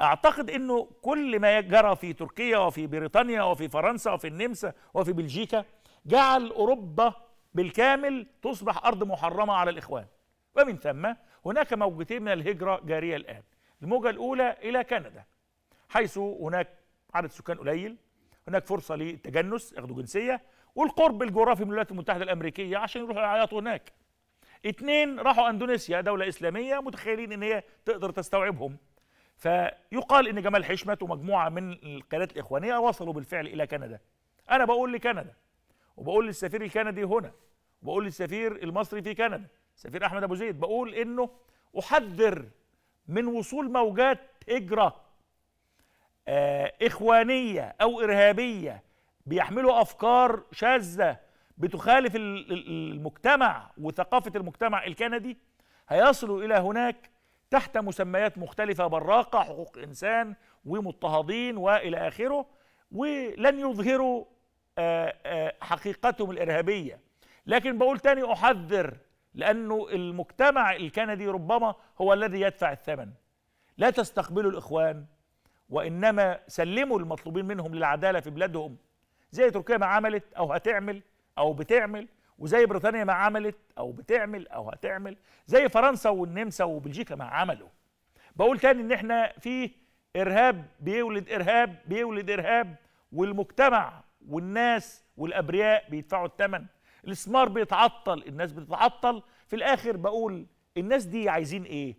اعتقد انه كل ما جرى في تركيا وفي بريطانيا وفي فرنسا وفي النمسا وفي بلجيكا جعل اوروبا بالكامل تصبح ارض محرمه على الاخوان ومن ثم هناك موجتين من الهجره جاريه الان الموجه الاولى الى كندا حيث هناك عدد سكان قليل هناك فرصه للتجنس ياخدوا جنسيه والقرب الجغرافي من الولايات المتحده الامريكيه عشان يروحوا يعيطوا هناك اثنين راحوا اندونيسيا دوله اسلاميه متخيلين ان هي تقدر تستوعبهم فيقال ان جمال حشمت ومجموعه من القيادات الاخوانيه وصلوا بالفعل الى كندا انا بقول لكندا وبقول للسفير الكندي هنا وبقول للسفير المصري في كندا السفير احمد ابو زيد بقول انه احذر من وصول موجات هجره آه، اخوانيه او ارهابيه بيحملوا افكار شاذه بتخالف المجتمع وثقافة المجتمع الكندي هيصلوا إلى هناك تحت مسميات مختلفة براقة حقوق إنسان ومضطهدين وإلى آخره ولن يظهروا آه، آه، حقيقتهم الإرهابية لكن بقول تاني أحذر لأنه المجتمع الكندي ربما هو الذي يدفع الثمن لا تستقبلوا الإخوان وإنما سلموا المطلوبين منهم للعدالة في بلادهم زي تركيا ما عملت أو هتعمل او بتعمل وزي بريطانيا ما عملت او بتعمل او هتعمل زي فرنسا والنمسا وبلجيكا ما عملوا بقول تاني ان احنا في ارهاب بيولد ارهاب بيولد ارهاب والمجتمع والناس والابرياء بيدفعوا الثمن الاسمار بيتعطل الناس بتتعطل في الاخر بقول الناس دي عايزين ايه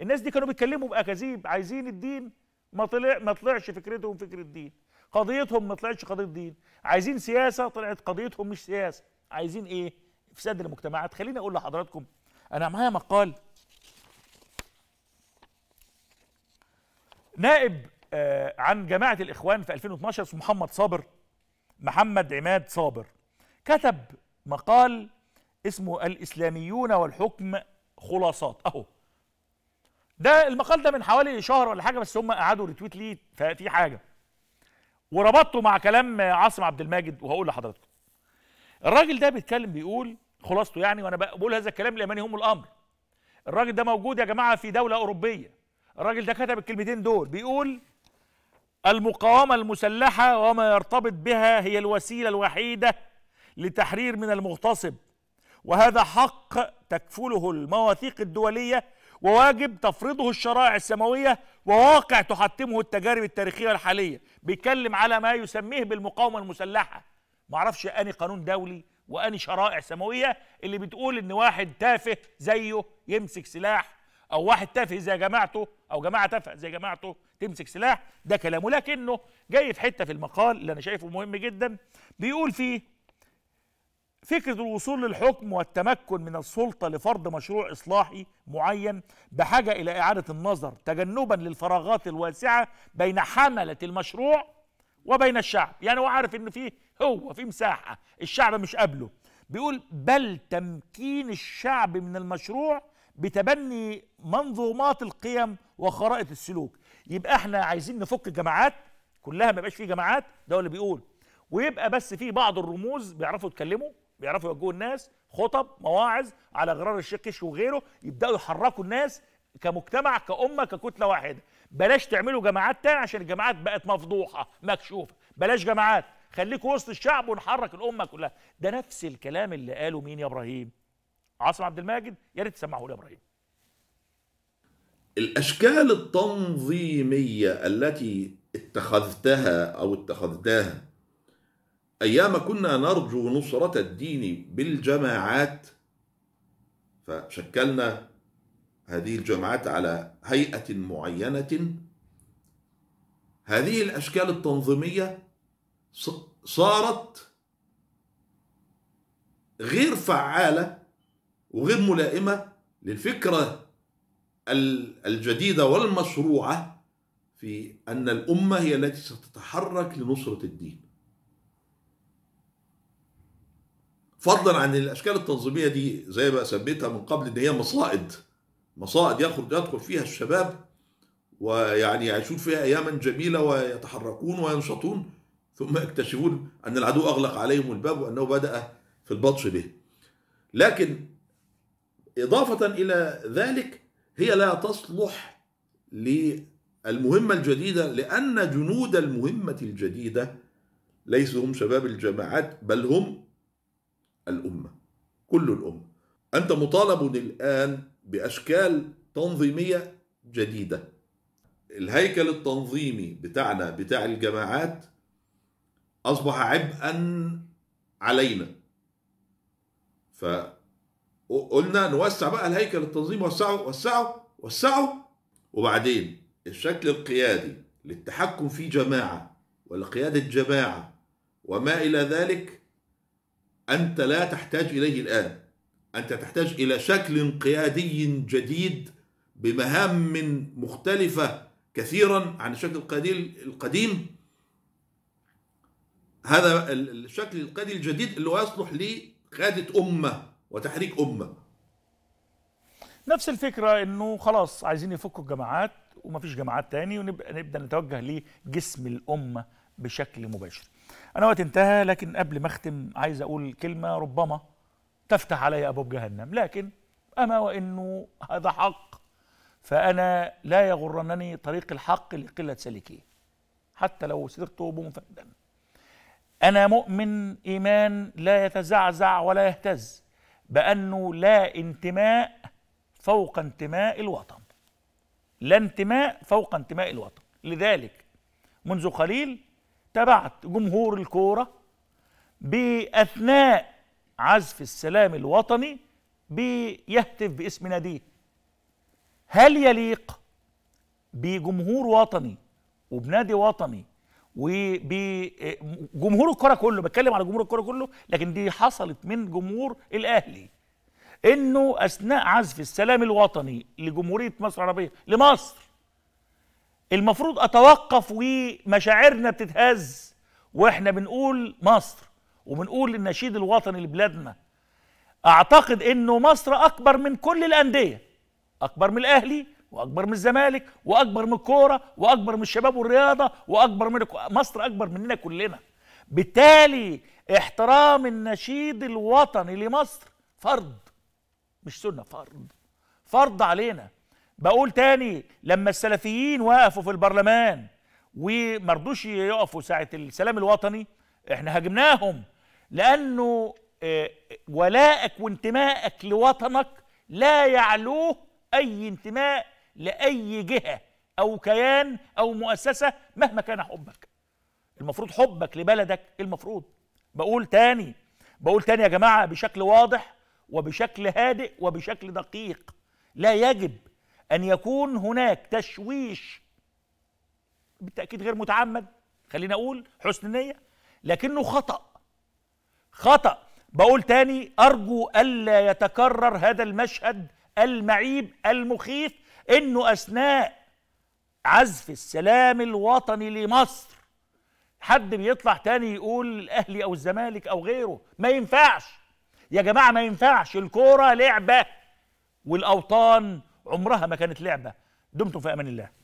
الناس دي كانوا بيتكلموا باكاذيب عايزين الدين ما طلع ما طلعش فكرتهم فكره الدين قضيتهم ما طلعتش قضيه دين عايزين سياسه طلعت قضيتهم مش سياسه عايزين ايه افساد المجتمعات خليني اقول لحضراتكم انا معايا مقال نائب آه عن جماعه الاخوان في 2012 اسمه محمد صابر محمد عماد صابر كتب مقال اسمه الاسلاميون والحكم خلاصات اهو ده المقال ده من حوالي شهر ولا حاجه بس هم قعدوا ريتويت ليه ففي حاجه وربطته مع كلام عاصم عبد الماجد وهقول لحضراتكم الراجل ده بيتكلم بيقول خلاصته يعني وانا بقول هذا الكلام لمن هم الامر الراجل ده موجود يا جماعه في دوله اوروبيه الراجل ده كتب الكلمتين دول بيقول المقاومه المسلحه وما يرتبط بها هي الوسيله الوحيده لتحرير من المغتصب وهذا حق تكفله المواثيق الدوليه وواجب تفرضه الشرائع السماويه وواقع تحطمه التجارب التاريخيه والحاليه بيتكلم على ما يسميه بالمقاومه المسلحه معرفش اني قانون دولي واني شرائع سماويه اللي بتقول ان واحد تافه زيه يمسك سلاح او واحد تافه زي جماعته او جماعه تافهه زي جماعته تمسك سلاح ده كلامه لكنه جاي في حته في المقال اللي انا شايفه مهم جدا بيقول فيه فكرة الوصول للحكم والتمكن من السلطة لفرض مشروع إصلاحي معين بحاجة إلى إعادة النظر تجنبا للفراغات الواسعة بين حملة المشروع وبين الشعب يعني هو عارف إن فيه هو في مساحة الشعب مش قابله بيقول بل تمكين الشعب من المشروع بتبني منظومات القيم وخرائط السلوك يبقى احنا عايزين نفك الجماعات كلها ما يبقاش فيه جماعات ده هو اللي بيقول ويبقى بس فيه بعض الرموز بيعرفوا يتكلموا بيعرفوا يوجهوا الناس خطب مواعظ على غرار الشيخ كشك وغيره يبداوا يحركوا الناس كمجتمع كأمة ككتلة واحدة بلاش تعملوا جماعات تاني عشان الجماعات بقت مفضوحة مكشوفة بلاش جماعات خليكوا وسط الشعب ونحرك الأمة كلها ده نفس الكلام اللي قاله مين يا إبراهيم عاصم عبد الماجد يا ريت تسمعه لي إبراهيم الأشكال التنظيمية التي اتخذتها أو اتخذتها أيام كنا نرجو نصرة الدين بالجماعات فشكلنا هذه الجماعات على هيئة معينة هذه الأشكال التنظيمية صارت غير فعالة وغير ملائمة للفكرة الجديدة والمشروعة في أن الأمة هي التي ستتحرك لنصرة الدين فضلا عن الاشكال التنظيميه دي زي ما سميتها من قبل ان هي مصائد مصائد يخرج يدخل فيها الشباب ويعني يعيشون فيها اياما جميله ويتحركون وينشطون ثم يكتشفون ان العدو اغلق عليهم الباب وانه بدا في البطش به لكن اضافه الى ذلك هي لا تصلح للمهمه الجديده لان جنود المهمه الجديده ليسوا هم شباب الجماعات بل هم الأمة كل الأمة أنت مطالب الآن بأشكال تنظيمية جديدة الهيكل التنظيمي بتاعنا بتاع الجماعات أصبح عبئا علينا فقلنا نوسع بقى الهيكل التنظيمي وسعه وسعه وسعه وبعدين الشكل القيادي للتحكم في جماعة ولقيادة جماعة وما إلى ذلك أنت لا تحتاج إليه الآن أنت تحتاج إلى شكل قيادي جديد بمهام مختلفة كثيرا عن الشكل القديم القديم هذا الشكل القديم الجديد اللي هو يصلح لقيادة أمة وتحريك أمة نفس الفكرة إنه خلاص عايزين يفكوا الجماعات وما فيش جماعات تاني ونبقى نبدأ نتوجه لجسم الأمة بشكل مباشر انا وقت انتهى لكن قبل ما اختم عايز اقول كلمه ربما تفتح علي ابواب جهنم لكن اما وانه هذا حق فانا لا يغرنني طريق الحق لقله سالكيه حتى لو سرت منفردا انا مؤمن ايمان لا يتزعزع ولا يهتز بانه لا انتماء فوق انتماء الوطن لا انتماء فوق انتماء الوطن لذلك منذ قليل تبعت جمهور الكورة بأثناء عزف السلام الوطني بيهتف باسم ناديه هل يليق بجمهور وطني وبنادي وطني وبجمهور الكره كله بتكلم على جمهور الكره كله لكن دي حصلت من جمهور الاهلي انه اثناء عزف السلام الوطني لجمهوريه مصر العربيه لمصر المفروض اتوقف ومشاعرنا بتتهز واحنا بنقول مصر وبنقول النشيد الوطني لبلادنا اعتقد انه مصر اكبر من كل الانديه اكبر من الاهلي واكبر من الزمالك واكبر من الكوره واكبر من الشباب والرياضه واكبر من مصر اكبر مننا كلنا بالتالي احترام النشيد الوطني لمصر فرض مش سنه فرض فرض علينا بقول تاني لما السلفيين وقفوا في البرلمان ومرضوش يقفوا ساعة السلام الوطني احنا هاجمناهم لأنه آه، ولائك وانتمائك لوطنك لا يعلوه أي انتماء لأي جهة أو كيان أو مؤسسة مهما كان حبك المفروض حبك لبلدك المفروض بقول تاني بقول تاني يا جماعة بشكل واضح وبشكل هادئ وبشكل دقيق لا يجب أن يكون هناك تشويش بالتأكيد غير متعمد خلينا أقول حسن نية لكنه خطأ خطأ بقول تاني أرجو ألا يتكرر هذا المشهد المعيب المخيف إنه أثناء عزف السلام الوطني لمصر حد بيطلع تاني يقول الاهلي او الزمالك او غيره ما ينفعش يا جماعه ما ينفعش الكوره لعبه والاوطان عمرها ما كانت لعبه دمتم في امان الله